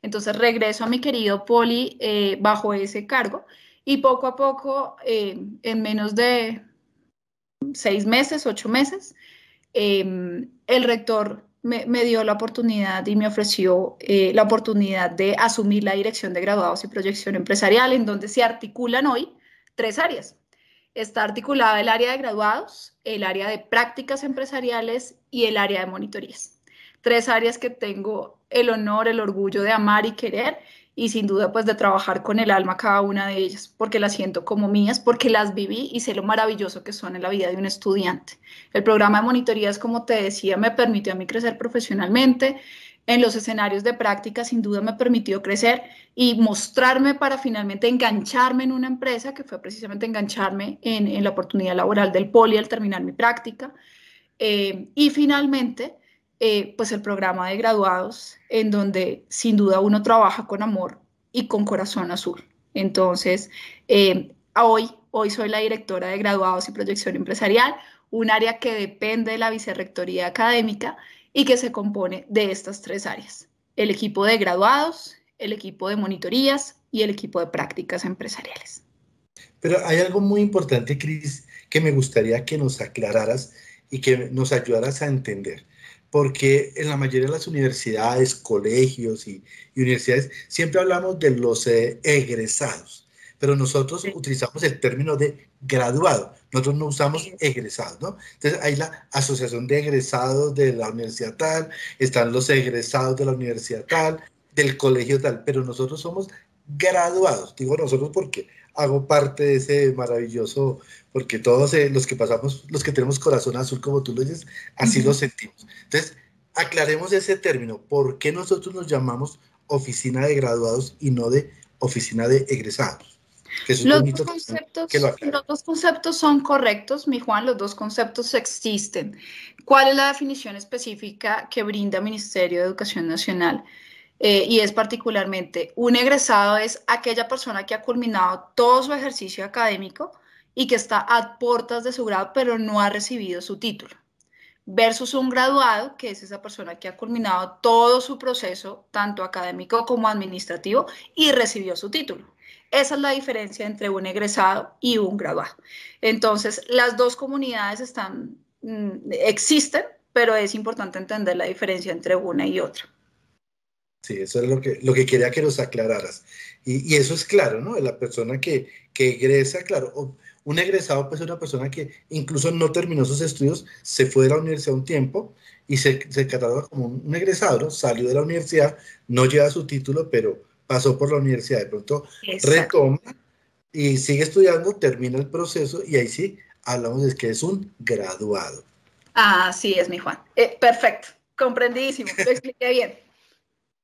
Entonces regreso a mi querido Poli eh, bajo ese cargo y poco a poco, eh, en menos de seis meses, ocho meses, em, el rector me, me, dio la oportunidad y me ofreció eh, la oportunidad de asumir la dirección de graduados y proyección empresarial, en donde se articulan hoy tres áreas. Está articulada el área de graduados, el área de prácticas empresariales y el área de monitorías tres áreas que tengo el honor, el orgullo de amar y querer y sin duda pues de trabajar con el alma cada una de ellas, porque las siento como mías, porque las viví y sé lo maravilloso que son en la vida de un estudiante. El programa de monitorías, como te decía, me permitió a mí crecer profesionalmente. En los escenarios de práctica sin duda me permitió crecer y mostrarme para finalmente engancharme en una empresa, que fue precisamente engancharme en, la oportunidad laboral del poli al terminar mi práctica. Eh, y finalmente eh, pues el programa de graduados, en donde sin duda uno trabaja con amor y con corazón azul. Entonces, eh, hoy, hoy soy la directora de graduados y proyección empresarial, un área que depende de la vicerrectoría académica y que se compone de estas tres áreas, el equipo de graduados, el equipo de monitorías y el equipo de prácticas empresariales. Pero hay algo muy importante, Cris, que me gustaría que nos aclararas y que nos ayudaras a entender porque en la mayoría de las universidades, colegios y, universidades siempre hablamos de los eh, egresados, pero nosotros utilizamos el término de graduado, nosotros no usamos egresados, ¿no? Entonces hay la asociación de egresados de la universidad tal, están los egresados de la universidad tal, del colegio tal, pero nosotros somos graduados, digo nosotros porque hago parte de ese maravilloso, porque todos eh, los que pasamos, los que tenemos corazón azul, como tú lo dices, así lo sentimos. Entonces, aclaremos ese término. ¿Por qué nosotros nos llamamos oficina de graduados y no de oficina de egresados? los, conceptos, los dos conceptos son correctos, mi Juan, los dos conceptos existen. ¿Cuál es la definición específica que brinda el Ministerio de Educación Nacional? Eh, y es particularmente, un egresado es aquella persona que ha culminado todo su ejercicio académico y que está a puertas de su grado, pero no ha recibido su título, versus un graduado, que es esa persona que ha culminado todo su proceso, tanto académico como administrativo, y recibió su título. Esa es la diferencia entre un egresado y un graduado. Entonces, las dos comunidades están, mm, existen, pero es importante entender la diferencia entre una y otra. Sí, eso es lo que, lo que quería que nos aclararas. Y, eso es claro, ¿no? La persona que, egresa, claro, un egresado pues es una persona que incluso no terminó sus estudios, se fue de la universidad un tiempo y se, se cataloga como un, egresado, Salió de la universidad, no lleva su título, pero pasó por la universidad, de pronto retoma y sigue estudiando, termina el proceso y ahí sí hablamos de que es un graduado. Así es, mi Juan. Eh, perfecto, comprendidísimo, lo expliqué bien.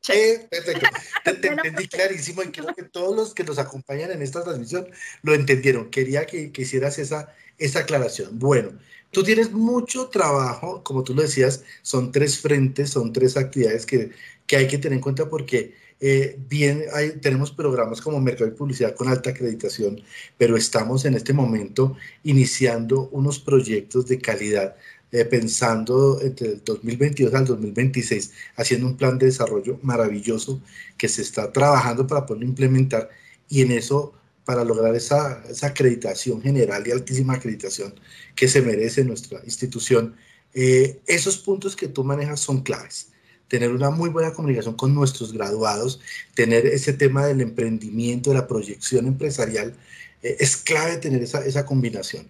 Sí, eh, perfecto. Te, <laughs> entendí clarísimo y <laughs> creo que todos los que nos acompañan en esta transmisión lo entendieron. Quería que, hicieras esa, esa aclaración. Bueno, tú tienes mucho trabajo, como tú lo decías, son tres frentes, son tres actividades que, hay que tener en cuenta porque eh, bien tenemos programas como Mercado y Publicidad con alta acreditación, pero estamos en este momento iniciando unos proyectos de calidad eh, pensando entre el 2022 al 2026, haciendo un plan de desarrollo maravilloso que se está trabajando para poder implementar y en eso para lograr esa, esa acreditación general y altísima acreditación que se merece nuestra institución. Eh, esos puntos que tú manejas son claves tener una muy buena comunicación con nuestros graduados, tener ese tema del emprendimiento, de la proyección empresarial, eh, es clave tener esa, esa combinación.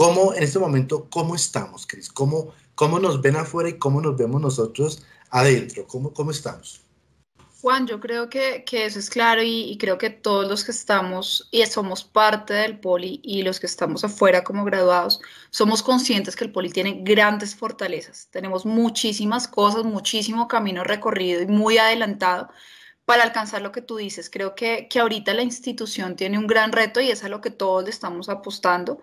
¿Cómo en este momento, cómo estamos, Cris? ¿Cómo, ¿Cómo nos ven afuera y cómo nos vemos nosotros adentro? ¿Cómo, cómo estamos? Juan, yo creo que, eso es claro y, creo que todos los que estamos y somos parte del poli y los que estamos afuera como graduados, somos conscientes que el poli tiene grandes fortalezas. Tenemos muchísimas cosas, muchísimo camino recorrido y muy adelantado para alcanzar lo que tú dices. Creo que, que ahorita la institución tiene un gran reto y es a lo que todos le estamos apostando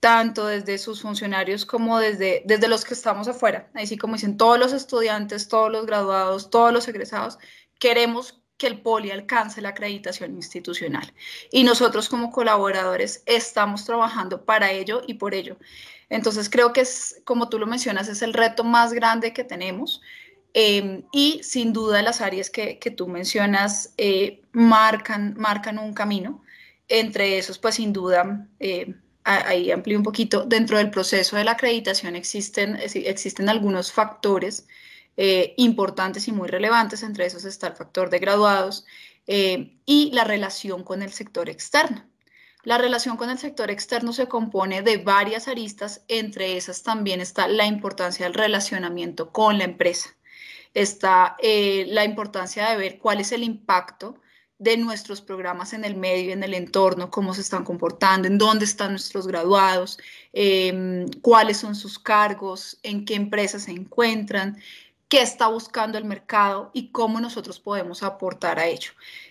tanto desde sus funcionarios como desde, desde los que estamos afuera. Así como dicen todos los estudiantes, todos los graduados, todos los egresados, queremos que el POLI alcance la acreditación institucional. Y nosotros como colaboradores estamos trabajando para ello y por ello. Entonces creo que es, como tú lo mencionas, es el reto más grande que tenemos. Em, y sin duda las áreas que, tú mencionas eh, marcan, marcan un camino. Entre esos, pues sin duda, eh, ahí amplío un poquito, dentro del proceso de la acreditación existen, existen algunos factores eh, importantes y muy relevantes, entre esos está el factor de graduados eh, y la relación con el sector externo. La relación con el sector externo se compone de varias aristas, entre esas también está la importancia del relacionamiento con la empresa, está eh, la importancia de ver cuál es el impacto de nuestros programas en el medio, en el entorno, cómo se están comportando, en dónde están nuestros graduados, em, cuáles son sus cargos, en qué empresas se encuentran, qué está buscando el mercado y cómo nosotros podemos aportar a ello.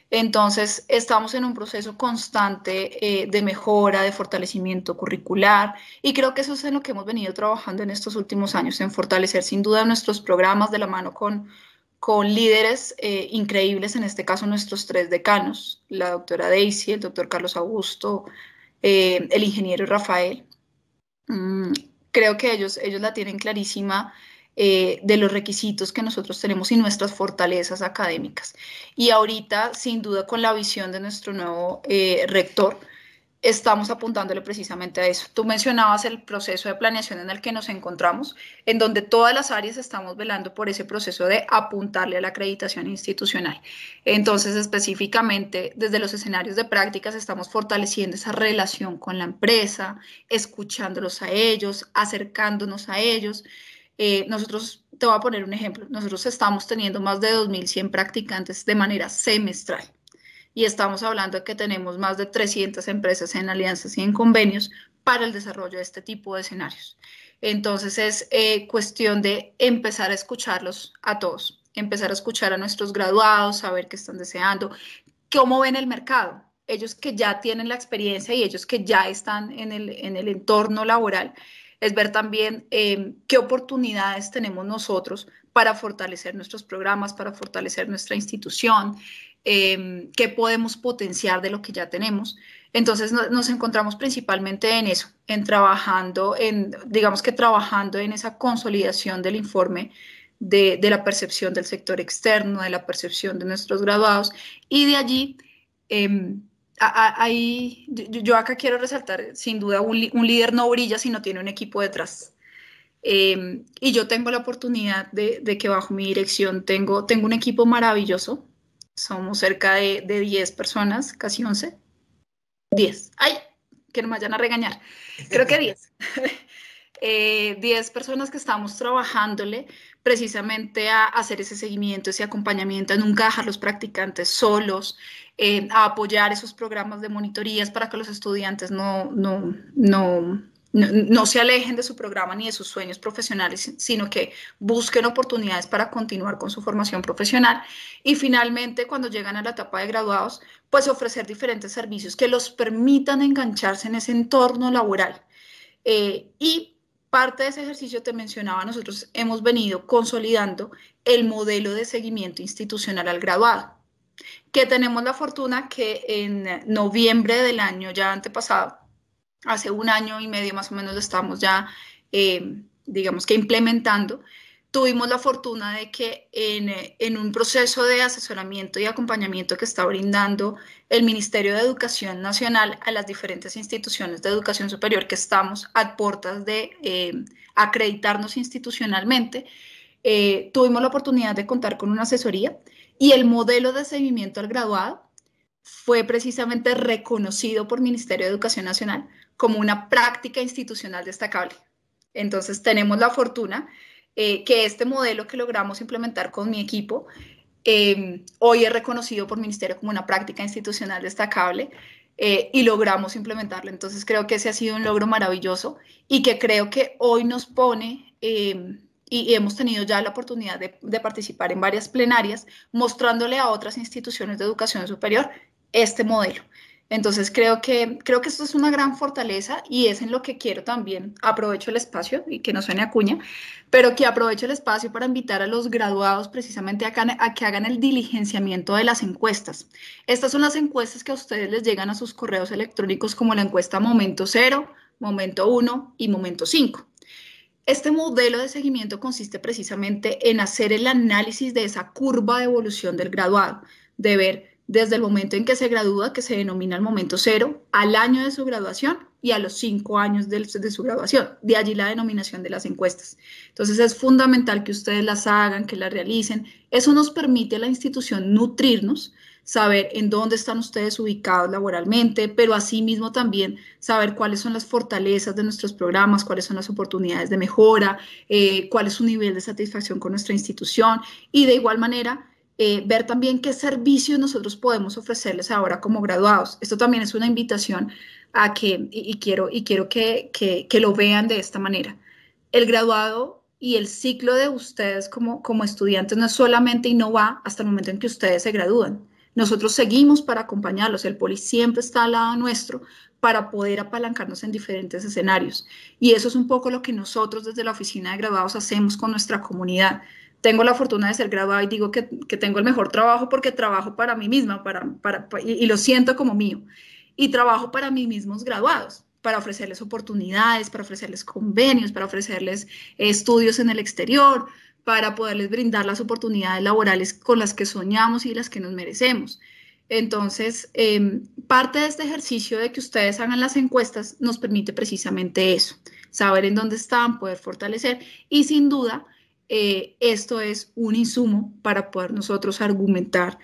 Entonces, estamos en un proceso constante eh, de mejora, de fortalecimiento curricular y creo que eso es en lo que hemos venido trabajando en estos últimos años, en fortalecer sin duda nuestros programas de la mano con con líderes eh, increíbles, en este caso nuestros tres decanos, la doctora Daisy, el doctor Carlos Augusto, eh, el ingeniero Rafael. Mm, creo que ellos, ellos la tienen clarísima eh, de los requisitos que nosotros tenemos y nuestras fortalezas académicas. Y ahorita, sin duda, con la visión de nuestro nuevo rector, estamos apuntándole precisamente a eso. Tú mencionabas el proceso de planeación en el que nos encontramos, en donde todas las áreas estamos velando por ese proceso de apuntarle a la acreditación institucional. Entonces, específicamente, desde los escenarios de prácticas estamos fortaleciendo esa relación con la empresa, escuchándolos a ellos, acercándonos a ellos. Eh, nosotros, te voy a poner un ejemplo, nosotros estamos teniendo más de 2.100 practicantes de manera semestral y estamos hablando de que tenemos más de 300 empresas en alianzas y en convenios para el desarrollo de este tipo de escenarios. Entonces es eh, cuestión de empezar a escucharlos a todos, empezar a escuchar a nuestros graduados, saber qué están deseando, cómo ven el mercado, ellos que ya tienen la experiencia y ellos que ya están en el, entorno laboral, es ver también em, qué oportunidades tenemos nosotros para fortalecer nuestros programas, para fortalecer nuestra institución, eh, qué podemos potenciar de lo que ya tenemos. Entonces nos encontramos principalmente en eso, en trabajando, en, digamos que trabajando en esa consolidación del informe de, de la percepción del sector externo, de la percepción de nuestros graduados y de allí... Em, ahí, yo acá quiero resaltar, sin duda, un, líder no brilla si no tiene un equipo detrás. Em, y yo tengo la oportunidad de, de, que bajo mi dirección tengo, tengo un equipo maravilloso somos cerca de, 10 personas, casi 11. 10. ¡Ay! Que no me vayan a regañar. Creo que 10. 10 <laughs> eh, personas que estamos trabajándole precisamente a hacer ese seguimiento, ese acompañamiento, a nunca dejar los practicantes solos, eh, a apoyar esos programas de monitorías para que los estudiantes no, no, no no, se alejen de su programa ni de sus sueños profesionales, sino que busquen oportunidades para continuar con su formación profesional. Y finalmente, cuando llegan a la etapa de graduados, pues ofrecer diferentes servicios que los permitan engancharse en ese entorno laboral. Eh, y parte de ese ejercicio te mencionaba, nosotros hemos venido consolidando el modelo de seguimiento institucional al graduado, que tenemos la fortuna que en noviembre del año ya antepasado, hace un año y medio más o menos lo estamos ya, eh, digamos que implementando. Tuvimos la fortuna de que en, un proceso de asesoramiento y acompañamiento que está brindando el Ministerio de Educación Nacional a las diferentes instituciones de educación superior que estamos a puertas de eh, acreditarnos institucionalmente, eh, tuvimos la oportunidad de contar con una asesoría y el modelo de seguimiento al graduado fue precisamente reconocido por Ministerio de Educación Nacional como una práctica institucional destacable. Entonces tenemos la fortuna eh, que este modelo que logramos implementar con mi equipo em, hoy es reconocido por el Ministerio como una práctica institucional destacable eh, y logramos implementarlo. Entonces creo que ese ha sido un logro maravilloso y que creo que hoy nos pone, em, y, hemos tenido ya la oportunidad de participar en varias plenarias, mostrándole a otras instituciones de educación superior este modelo entonces creo que, creo que esto es una gran fortaleza y es en lo que quiero también. Aprovecho el espacio y que no suene a cuña, pero que aprovecho el espacio para invitar a los graduados precisamente a a que hagan el diligenciamiento de las encuestas. Estas son las encuestas que a ustedes les llegan a sus correos electrónicos como la encuesta Momento 0, Momento 1 y Momento 5. Este modelo de seguimiento consiste precisamente en hacer el análisis de esa curva de evolución del graduado, de ver desde el momento en que se gradúa, que se denomina el momento cero, al año de su graduación y a los cinco años de, su graduación. De allí la denominación de las encuestas. Entonces es fundamental que ustedes las hagan, que las realicen. Eso nos permite a la institución nutrirnos, saber en dónde están ustedes ubicados laboralmente, pero asimismo también saber cuáles son las fortalezas de nuestros programas, cuáles son las oportunidades de mejora, eh, cuál es su nivel de satisfacción con nuestra institución y de igual manera eh, ver también qué servicios nosotros podemos ofrecerles ahora como graduados. Esto también es una invitación a que, y, quiero, y quiero que, que, lo vean de esta manera. El graduado y el ciclo de ustedes como, como estudiantes no es solamente y no va hasta el momento en que ustedes se gradúan. Nosotros seguimos para acompañarlos, el poli siempre está al lado nuestro para poder apalancarnos en diferentes escenarios. Y eso es un poco lo que nosotros desde la oficina de graduados hacemos con nuestra comunidad tengo la fortuna de ser graduada y digo que, tengo el mejor trabajo porque trabajo para mí misma para, y, lo siento como mío. Y trabajo para mí mismos graduados para ofrecerles oportunidades, para ofrecerles convenios, para ofrecerles estudios en el exterior, para poderles brindar las oportunidades laborales con las que soñamos y las que nos merecemos. Entonces, em, parte de este ejercicio de que ustedes hagan las encuestas nos permite precisamente eso, saber en dónde están, poder fortalecer y sin duda eh, esto es un insumo para poder nosotros argumentar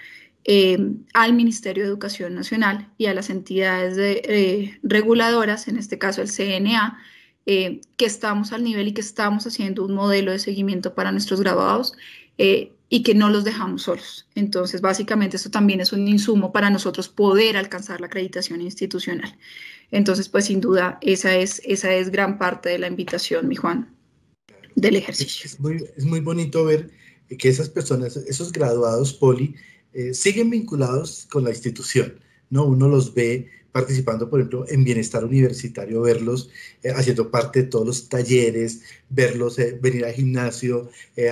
eh, al Ministerio de Educación Nacional y a las entidades de, eh, reguladoras, en este caso el CNA, que estamos al nivel y que estamos haciendo un modelo de seguimiento para nuestros graduados y que no los dejamos solos. Entonces, básicamente, esto también es un insumo para nosotros poder alcanzar la acreditación institucional. Entonces, pues sin duda, esa es, esa es gran parte de la invitación, mi Juan del ejercicio. Es muy, es muy bonito ver que esas personas, esos graduados poli, eh, siguen vinculados con la institución. ¿no? Uno los ve participando, por ejemplo, en bienestar universitario, verlos eh, haciendo parte de todos los talleres, verlos eh, venir al gimnasio,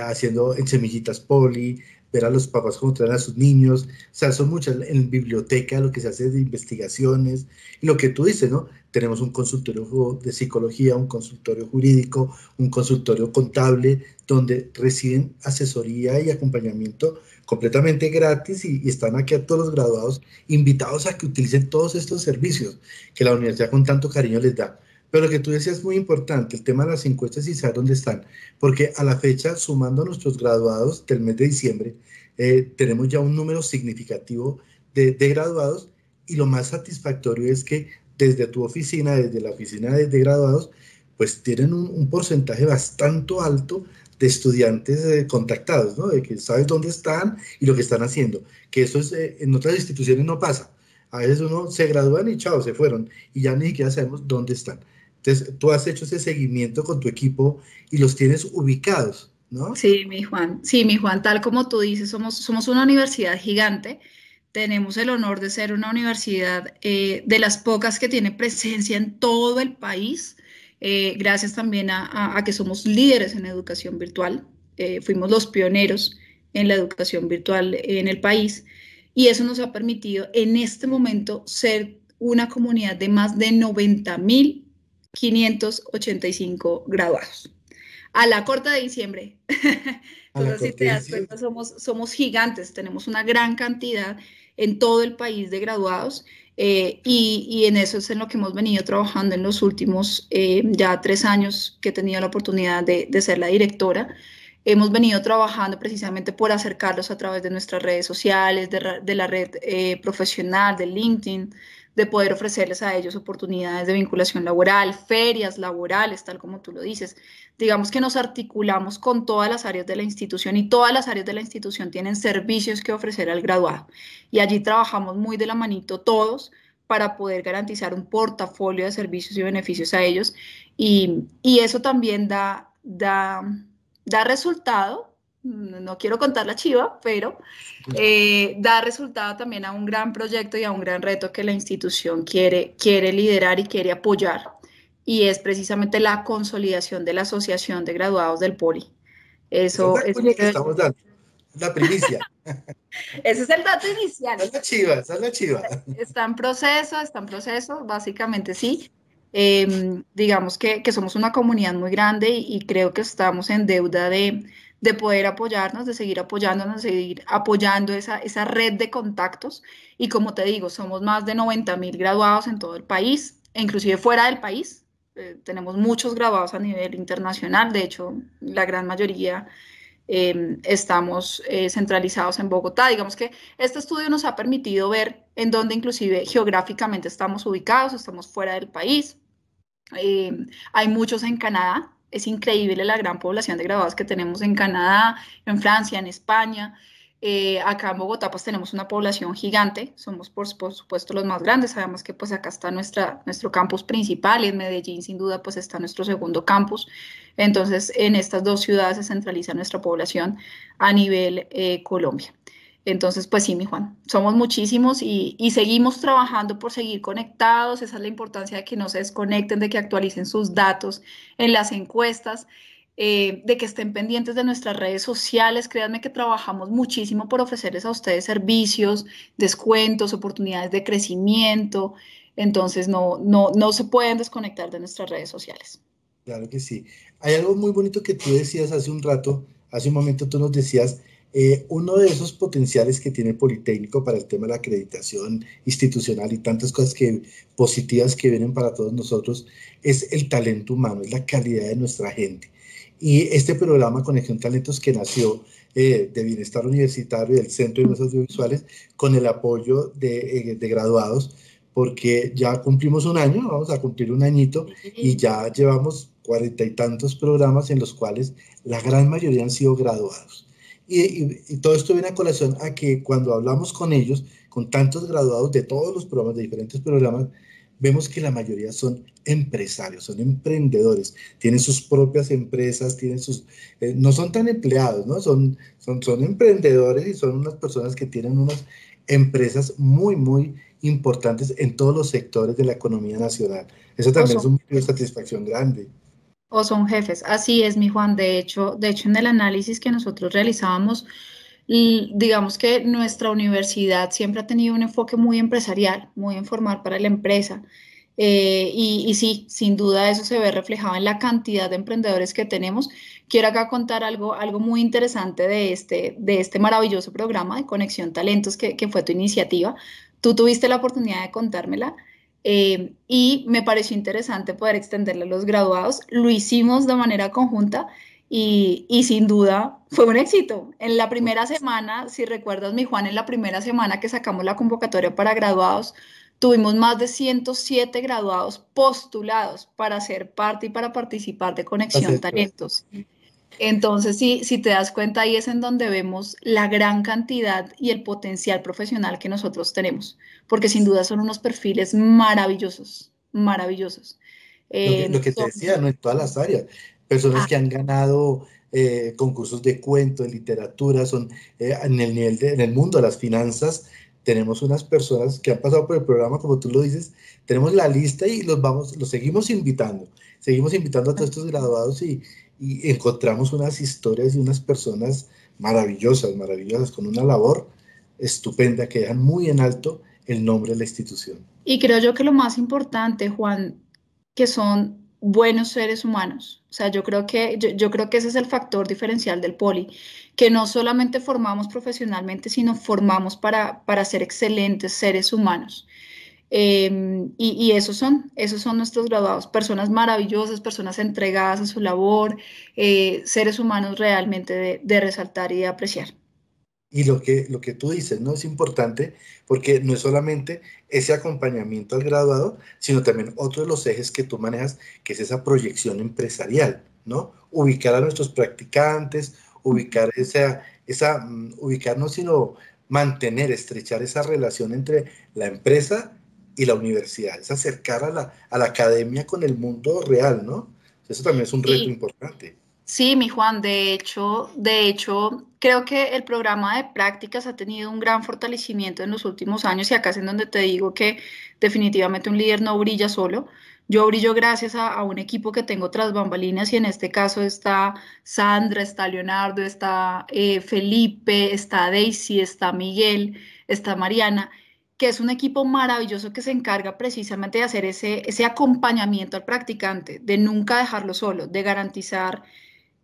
haciendo en semillitas poli, ver a los papás cómo traen a sus niños, o sea, son muchas en biblioteca lo que se hace de investigaciones, y lo que tú dices, ¿no? Tenemos un consultorio de psicología, un consultorio jurídico, un consultorio contable, donde reciben asesoría y acompañamiento completamente gratis y, y están aquí a todos los graduados invitados a que utilicen todos estos servicios que la universidad con tanto cariño les da. Pero lo que tú decías es muy importante, el tema de las encuestas y saber dónde están, porque a la fecha, sumando a nuestros graduados del mes de diciembre, eh, tenemos ya un número significativo de, graduados y lo más satisfactorio es que desde tu oficina, desde la oficina de, graduados, pues tienen un, porcentaje bastante alto de estudiantes eh, contactados, ¿no? De que sabes dónde están y lo que están haciendo, que eso eh, en otras instituciones no pasa. A veces uno se gradúan y chao, se fueron y ya ni siquiera sabemos dónde están. Entonces, tú has hecho ese seguimiento con tu equipo y los tienes ubicados, ¿no? Sí, mi Juan, sí, mi Juan, tal como tú dices, somos, somos una universidad gigante. Tenemos el honor de ser una universidad eh, de las pocas que tiene presencia en todo el país, eh, gracias también a, que somos líderes en educación virtual. Eh, fuimos los pioneros en la educación virtual en el país y eso nos ha permitido en este momento ser una comunidad de más de 90 mil 585 graduados. A la corta de diciembre. si <laughs> te das cuenta, somos, gigantes, tenemos una gran cantidad en todo el país de graduados eh, y, en eso es en lo que hemos venido trabajando en los últimos eh, ya tres años que he tenido la oportunidad de, ser la directora hemos venido trabajando precisamente por acercarlos a través de nuestras redes sociales, de, la red eh, profesional, de LinkedIn, de poder ofrecerles a ellos oportunidades de vinculación laboral, ferias laborales, tal como tú lo dices. Digamos que nos articulamos con todas las áreas de la institución y todas las áreas de la institución tienen servicios que ofrecer al graduado. Y allí trabajamos muy de la manito todos para poder garantizar un portafolio de servicios y beneficios a ellos. Y, eso también da, da, da resultado no quiero contar la chiva, pero eh, da resultado también a un gran proyecto y a un gran reto que la institución quiere, quiere liderar y quiere apoyar, y es precisamente la consolidación de la Asociación de Graduados del Poli. Eso es... La, que estamos dando, la primicia. <laughs> Ese es el dato inicial. Está la chiva, la chiva. Está en proceso, está en proceso, básicamente sí. Em, digamos que, somos una comunidad muy grande y creo que estamos en deuda de de poder apoyarnos, de seguir apoyándonos, de seguir apoyando esa, red de contactos. Y como te digo, somos más de 90.000 graduados en todo el país, e inclusive fuera del país. Eh, tenemos muchos graduados a nivel internacional, de hecho, la gran mayoría em, estamos eh, centralizados en Bogotá. Digamos que este estudio nos ha permitido ver en dónde inclusive geográficamente estamos ubicados, estamos fuera del país. Em, hay muchos en Canadá, es increíble la gran población de graduados que tenemos en Canadá, en Francia, en España. Eh, acá en Bogotá pues tenemos una población gigante, somos por, supuesto los más grandes, sabemos que pues acá está nuestra, nuestro campus principal y en Medellín sin duda pues está nuestro segundo campus, entonces en estas dos ciudades se centraliza nuestra población a nivel eh, Colombia. Entonces, pues sí, mi Juan, somos muchísimos y, seguimos trabajando por seguir conectados. Esa es la importancia de que no se desconecten, de que actualicen sus datos en las encuestas, eh, de que estén pendientes de nuestras redes sociales. Créanme que trabajamos muchísimo por ofrecerles a ustedes servicios, descuentos, oportunidades de crecimiento. Entonces, no, no, no se pueden desconectar de nuestras redes sociales. Claro que sí. Hay algo muy bonito que tú decías hace un rato, hace un momento tú nos decías eh, uno de esos potenciales que tiene Politécnico para el tema de la acreditación institucional y tantas cosas que, positivas que vienen para todos nosotros es el talento humano, es la calidad de nuestra gente. Y este programa Conexión Talentos que nació eh, de Bienestar Universitario y del Centro de Nuestros Audiovisuales con el apoyo eh, de graduados, porque ya cumplimos un año, vamos a cumplir un añito y ya llevamos cuarenta y tantos programas en los cuales la gran mayoría han sido graduados. Y, todo esto viene a colación a que cuando hablamos con ellos, con tantos graduados de todos los programas, de diferentes programas, vemos que la mayoría son empresarios, son emprendedores, tienen sus propias empresas, tienen sus, eh, no son tan empleados, ¿no? Son, son, son emprendedores y son unas personas que tienen unas empresas muy, muy importantes en todos los sectores de la economía nacional. Eso también es un motivo de satisfacción grande o son jefes. Así es, mi Juan. De hecho, de hecho, en el análisis que nosotros realizábamos, digamos que nuestra universidad siempre ha tenido un enfoque muy empresarial, muy informal para la empresa. Eh, y, y, sí, sin duda eso se ve reflejado en la cantidad de emprendedores que tenemos. Quiero acá contar algo, algo muy interesante de este, de este maravilloso programa de Conexión Talentos que, que fue tu iniciativa. Tú tuviste la oportunidad de contármela. Eh, y me pareció interesante poder extenderle a los graduados. Lo hicimos de manera conjunta y, sin duda fue un éxito. En la primera semana, si recuerdas, mi Juan, en la primera semana que sacamos la convocatoria para graduados, tuvimos más de 107 graduados postulados para ser parte y para participar de Conexión pues. Talentos. Entonces, sí, si te das cuenta, ahí es en donde vemos la gran cantidad y el potencial profesional que nosotros tenemos, porque sin duda son unos perfiles maravillosos, maravillosos. lo, que, eh, te decía, ¿no? en todas las áreas, personas ah. que han ganado eh, concursos de cuento, de literatura, son eh, en el nivel mundo de las finanzas, tenemos unas personas que han pasado por el programa, como tú lo dices, tenemos la lista y los vamos, los seguimos invitando, seguimos invitando a todos estos graduados y, y encontramos unas historias y unas personas maravillosas, maravillosas, con una labor estupenda que dejan muy en alto el nombre de la institución. Y creo yo que lo más importante, Juan, que son buenos seres humanos. O sea, yo creo que, yo, creo que ese es el factor diferencial del poli, que no solamente formamos profesionalmente, sino formamos para, para ser excelentes seres humanos. Em, y, esos son, esos son nuestros graduados, personas maravillosas, personas entregadas a su labor, eh, seres humanos realmente de, resaltar y de apreciar. Y lo que, lo que tú dices, ¿no? Es importante porque no es solamente ese acompañamiento al graduado, sino también otro de los ejes que tú manejas, que es esa proyección empresarial, ¿no? Ubicar a nuestros practicantes, ubicar esa, esa mm, ubicarnos, sino mantener, estrechar esa relación entre la empresa y la universidad, es acercar a la, academia con el mundo real, ¿no? Eso también es un reto importante. Sí, mi Juan, de hecho, de hecho, creo que el programa de prácticas ha tenido un gran fortalecimiento en los últimos años y acá es en donde te digo que definitivamente un líder no brilla solo. Yo brillo gracias a, un equipo que tengo tras bambalinas y en este caso está Sandra, está Leonardo, está eh, Felipe, está Daisy, está Miguel, está Mariana que es un equipo maravilloso que se encarga precisamente de hacer ese, ese acompañamiento al practicante, de nunca dejarlo solo, de garantizar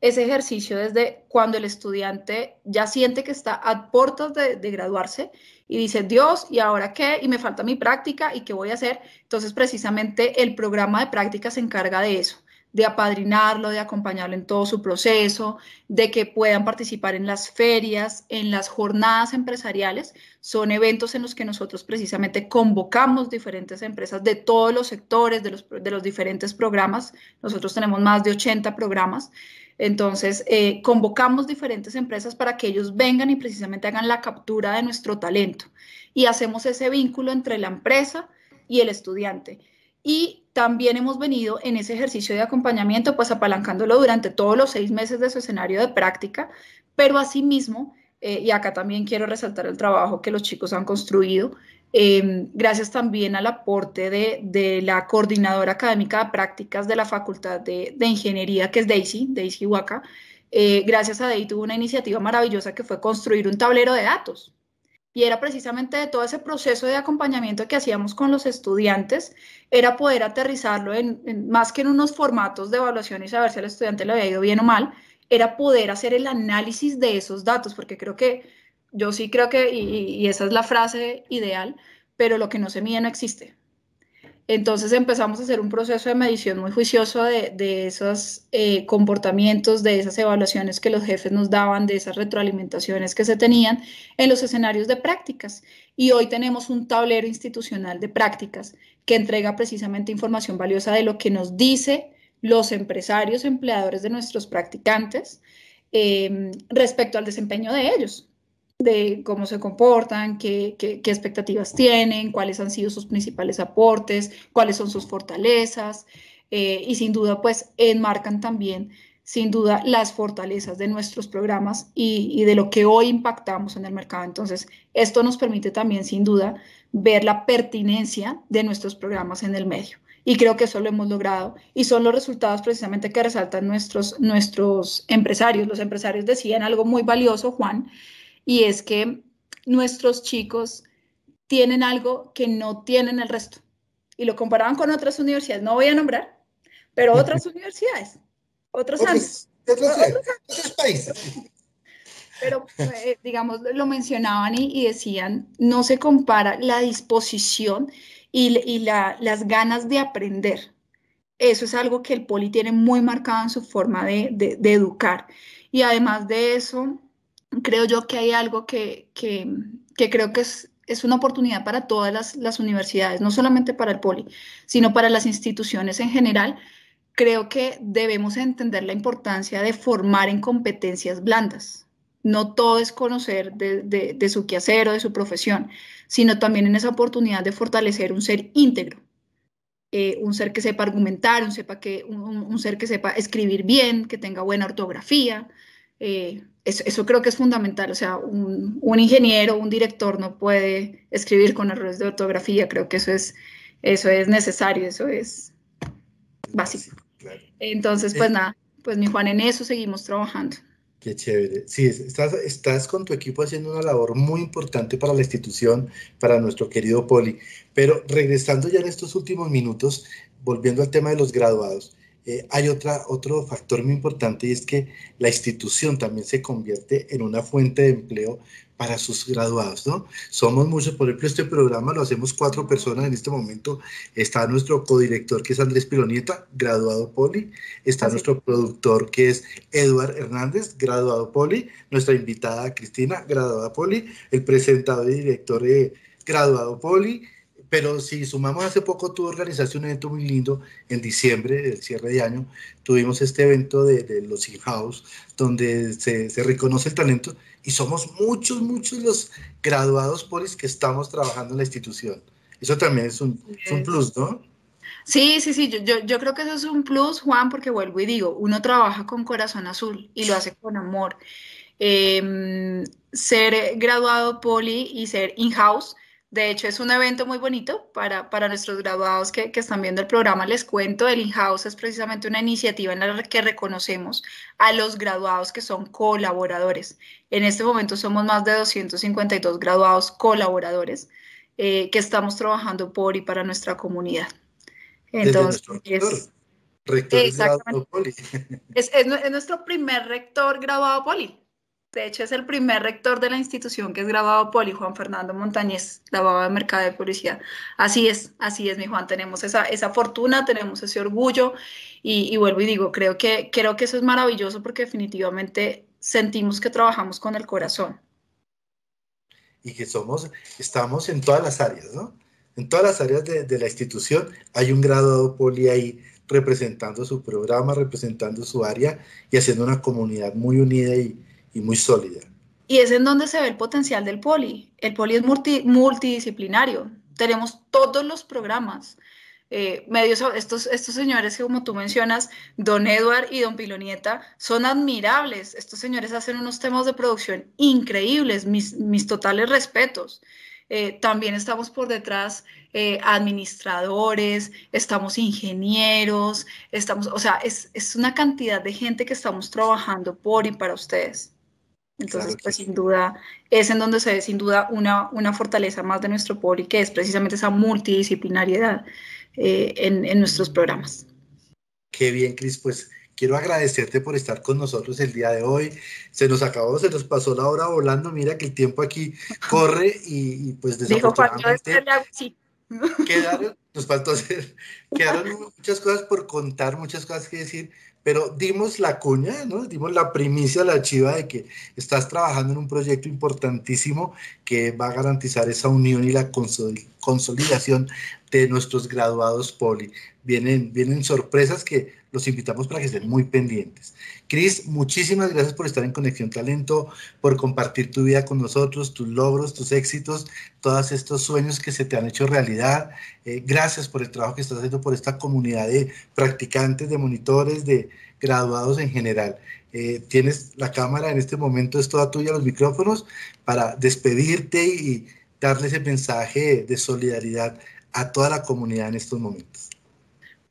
ese ejercicio desde cuando el estudiante ya siente que está a puertas de, de, graduarse y dice, Dios, ¿y ahora qué? Y me falta mi práctica y qué voy a hacer. Entonces, precisamente el programa de práctica se encarga de eso, de apadrinarlo, de acompañarlo en todo su proceso, de que puedan participar en las ferias, en las jornadas empresariales, son eventos en los que nosotros precisamente convocamos diferentes empresas de todos los sectores, de los, diferentes programas. Nosotros tenemos más de 80 programas. Entonces, eh, convocamos diferentes empresas para que ellos vengan y precisamente hagan la captura de nuestro talento. Y hacemos ese vínculo entre la empresa y el estudiante. Y también hemos venido en ese ejercicio de acompañamiento, pues apalancándolo durante todos los seis meses de su escenario de práctica, pero asimismo eh, y acá también quiero resaltar el trabajo que los chicos han construido. Em, gracias también al aporte de, la coordinadora académica de prácticas de la Facultad de, de Ingeniería, que es Daisy, Daisy Huaca. Eh, gracias a Daisy tuvo una iniciativa maravillosa que fue construir un tablero de datos. Y era precisamente de todo ese proceso de acompañamiento que hacíamos con los estudiantes, era poder aterrizarlo más que en unos formatos de evaluación y saber si al estudiante le había ido bien o mal, era poder hacer el análisis de esos datos, porque creo que yo sí creo que, y, esa es la frase ideal, pero lo que no se mide no existe. Entonces empezamos a hacer un proceso de medición muy juicioso de, esos eh, comportamientos, de esas evaluaciones que los jefes nos daban, de esas retroalimentaciones que se tenían en los escenarios de prácticas. Y hoy tenemos un tablero institucional de prácticas que entrega precisamente información valiosa de lo que nos dice los empresarios empleadores de nuestros practicantes em, respecto al desempeño de ellos, de cómo se comportan, qué, qué, expectativas tienen, cuáles han sido sus principales aportes, cuáles son sus fortalezas eh, y sin duda pues enmarcan también sin duda las fortalezas de nuestros programas y, de lo que hoy impactamos en el mercado. Entonces, esto nos permite también, sin duda, ver la pertinencia de nuestros programas en el medio. Y creo que eso lo hemos logrado. Y son los resultados precisamente que resaltan nuestros, nuestros empresarios. Los empresarios decían algo muy valioso, Juan, y es que nuestros chicos tienen algo que no tienen el resto. Y lo comparaban con otras universidades, no voy a nombrar, pero otras <laughs> universidades, otros, años, otros, países. Pero, eh, digamos, lo mencionaban y decían, no se compara la disposición y, las ganas de aprender. Eso es algo que el poli tiene muy marcado en su forma de, educar. Y además de eso, creo yo que hay algo que, creo que es, una oportunidad para todas las, universidades, no solamente para el poli, sino para las instituciones en general. Creo que debemos entender la importancia de formar en competencias blandas. No todo es conocer de, su quehacer o de su profesión, sino también en esa oportunidad de fortalecer un ser íntegro, eh, un ser que sepa argumentar, un, ser que sepa escribir bien, que tenga buena ortografía. Eh, eso, creo que es fundamental. O sea, un, ingeniero, un director no puede escribir con errores de ortografía. Creo que eso es, eso es necesario, eso es básico. Entonces, pues eh, nada, pues mi Juan, en eso seguimos trabajando chévere. Sí, estás, estás con tu equipo haciendo una labor muy importante para la institución, para nuestro querido Poli. Pero regresando ya en estos últimos minutos, volviendo al tema de los graduados, eh, hay otra, otro factor muy importante y es que la institución también se convierte en una fuente de empleo para sus graduados, ¿no? Somos muchos, por ejemplo, este programa lo hacemos cuatro personas en este momento. Está nuestro codirector, que es Andrés Pironieta, graduado Poli. Está nuestro productor, que es Eduard Hernández, graduado Poli. Nuestra invitada Cristina, graduada Poli. El presentador y director, eh, graduado Poli pero si sumamos hace poco tu organización, un evento muy lindo, en diciembre, del cierre de año, tuvimos este evento de, los in-house, donde se, reconoce el talento y somos muchos, muchos los graduados polis que estamos trabajando en la institución. Eso también es un, plus, ¿no? Sí, sí, sí, yo, creo que eso es un plus, Juan, porque vuelvo y digo, uno trabaja con corazón azul y lo hace con amor. Em, ser graduado poli y ser in-house de hecho, es un evento muy bonito para, para nuestros graduados que, están viendo el programa. Les cuento, el in-house es precisamente una iniciativa en la que reconocemos a los graduados que son colaboradores. En este momento somos más de 252 graduados colaboradores eh, que estamos trabajando por y para nuestra comunidad. Entonces, es, nuestro primer rector graduado poli. De hecho, es el primer rector de la institución que es graduado poli, Juan Fernando Montañez, baba de Mercado de policía Así es, así es, mi Juan. Tenemos esa, esa fortuna, tenemos ese orgullo y, vuelvo y digo, creo que, creo que eso es maravilloso porque definitivamente sentimos que trabajamos con el corazón. Y que somos, estamos en todas las áreas, ¿no? En todas las áreas de, de la institución hay un graduado poli ahí representando su programa, representando su área y haciendo una comunidad muy unida y, muy sólida. Y es en donde se ve el potencial del poli. El poli es multidisciplinario. Tenemos todos los programas. Eh, medios, estos, estos señores como tú mencionas, don Edward y don Pilonieta, son admirables. Estos señores hacen unos temas de producción increíbles, mis, totales respetos. Eh, también estamos por detrás eh, administradores, estamos ingenieros, estamos, o sea, es, es una cantidad de gente que estamos trabajando por y para ustedes. Entonces, pues sin duda, es en donde se ve sin duda una, una fortaleza más de nuestro poli, que es precisamente esa multidisciplinariedad eh, en, en, nuestros programas. Qué bien, Cris, pues quiero agradecerte por estar con nosotros el día de hoy. Se nos acabó, se nos pasó la hora volando, mira que el tiempo aquí <laughs> corre y, pues desafortunadamente... quedaron, nos faltó hacer, <laughs> quedaron muchas cosas por contar, muchas cosas que decir, pero dimos la cuña, ¿no? dimos la primicia, la chiva de que estás trabajando en un proyecto importantísimo que va a garantizar esa unión y la consolidación consolidación de nuestros graduados poli. Vienen, vienen sorpresas que los invitamos para que estén muy pendientes. Cris, muchísimas gracias por estar en Conexión Talento, por compartir tu vida con nosotros, tus logros, tus éxitos, todos estos sueños que se te han hecho realidad. Eh, gracias por el trabajo que estás haciendo por esta comunidad de practicantes, de monitores, de graduados en general. Eh, tienes la cámara en este momento, es toda tuya, los micrófonos, para despedirte y, darle ese mensaje de solidaridad a toda la comunidad en estos momentos.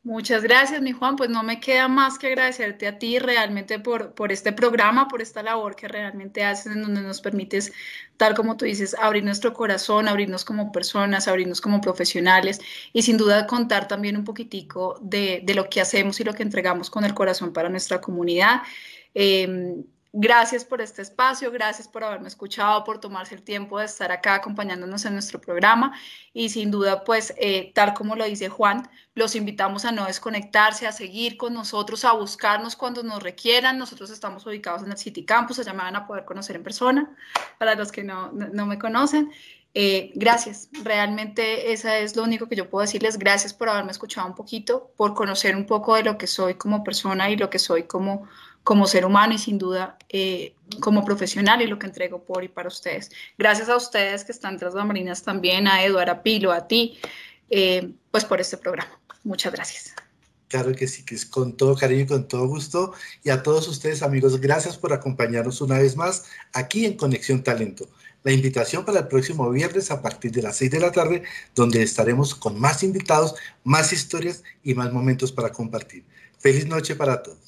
Muchas gracias, mi Juan. Pues no me queda más que agradecerte a ti realmente por, por este programa, por esta labor que realmente haces, en donde nos permites, tal como tú dices, abrir nuestro corazón, abrirnos como personas, abrirnos como profesionales y sin duda contar también un poquitico de, de lo que hacemos y lo que entregamos con el corazón para nuestra comunidad. Em, Gracias por este espacio, gracias por haberme escuchado, por tomarse el tiempo de estar acá acompañándonos en nuestro programa y sin duda, pues, eh, tal como lo dice Juan, los invitamos a no desconectarse, a seguir con nosotros, a buscarnos cuando nos requieran. Nosotros estamos ubicados en el City Campus, allá me van a poder conocer en persona, para los que no, me conocen. Eh, gracias, realmente eso es lo único que yo puedo decirles. Gracias por haberme escuchado un poquito, por conocer un poco de lo que soy como persona y lo que soy como como ser humano y sin duda eh, como profesional y lo que entrego por y para ustedes. Gracias a ustedes que están tras marinas también, a Eduardo, a Pilo, a ti, eh, pues por este programa. Muchas gracias. Claro que sí, que es con todo cariño y con todo gusto. Y a todos ustedes, amigos, gracias por acompañarnos una vez más aquí en Conexión Talento. La invitación para el próximo viernes a partir de las 6 de la tarde, donde estaremos con más invitados, más historias y más momentos para compartir. Feliz noche para todos.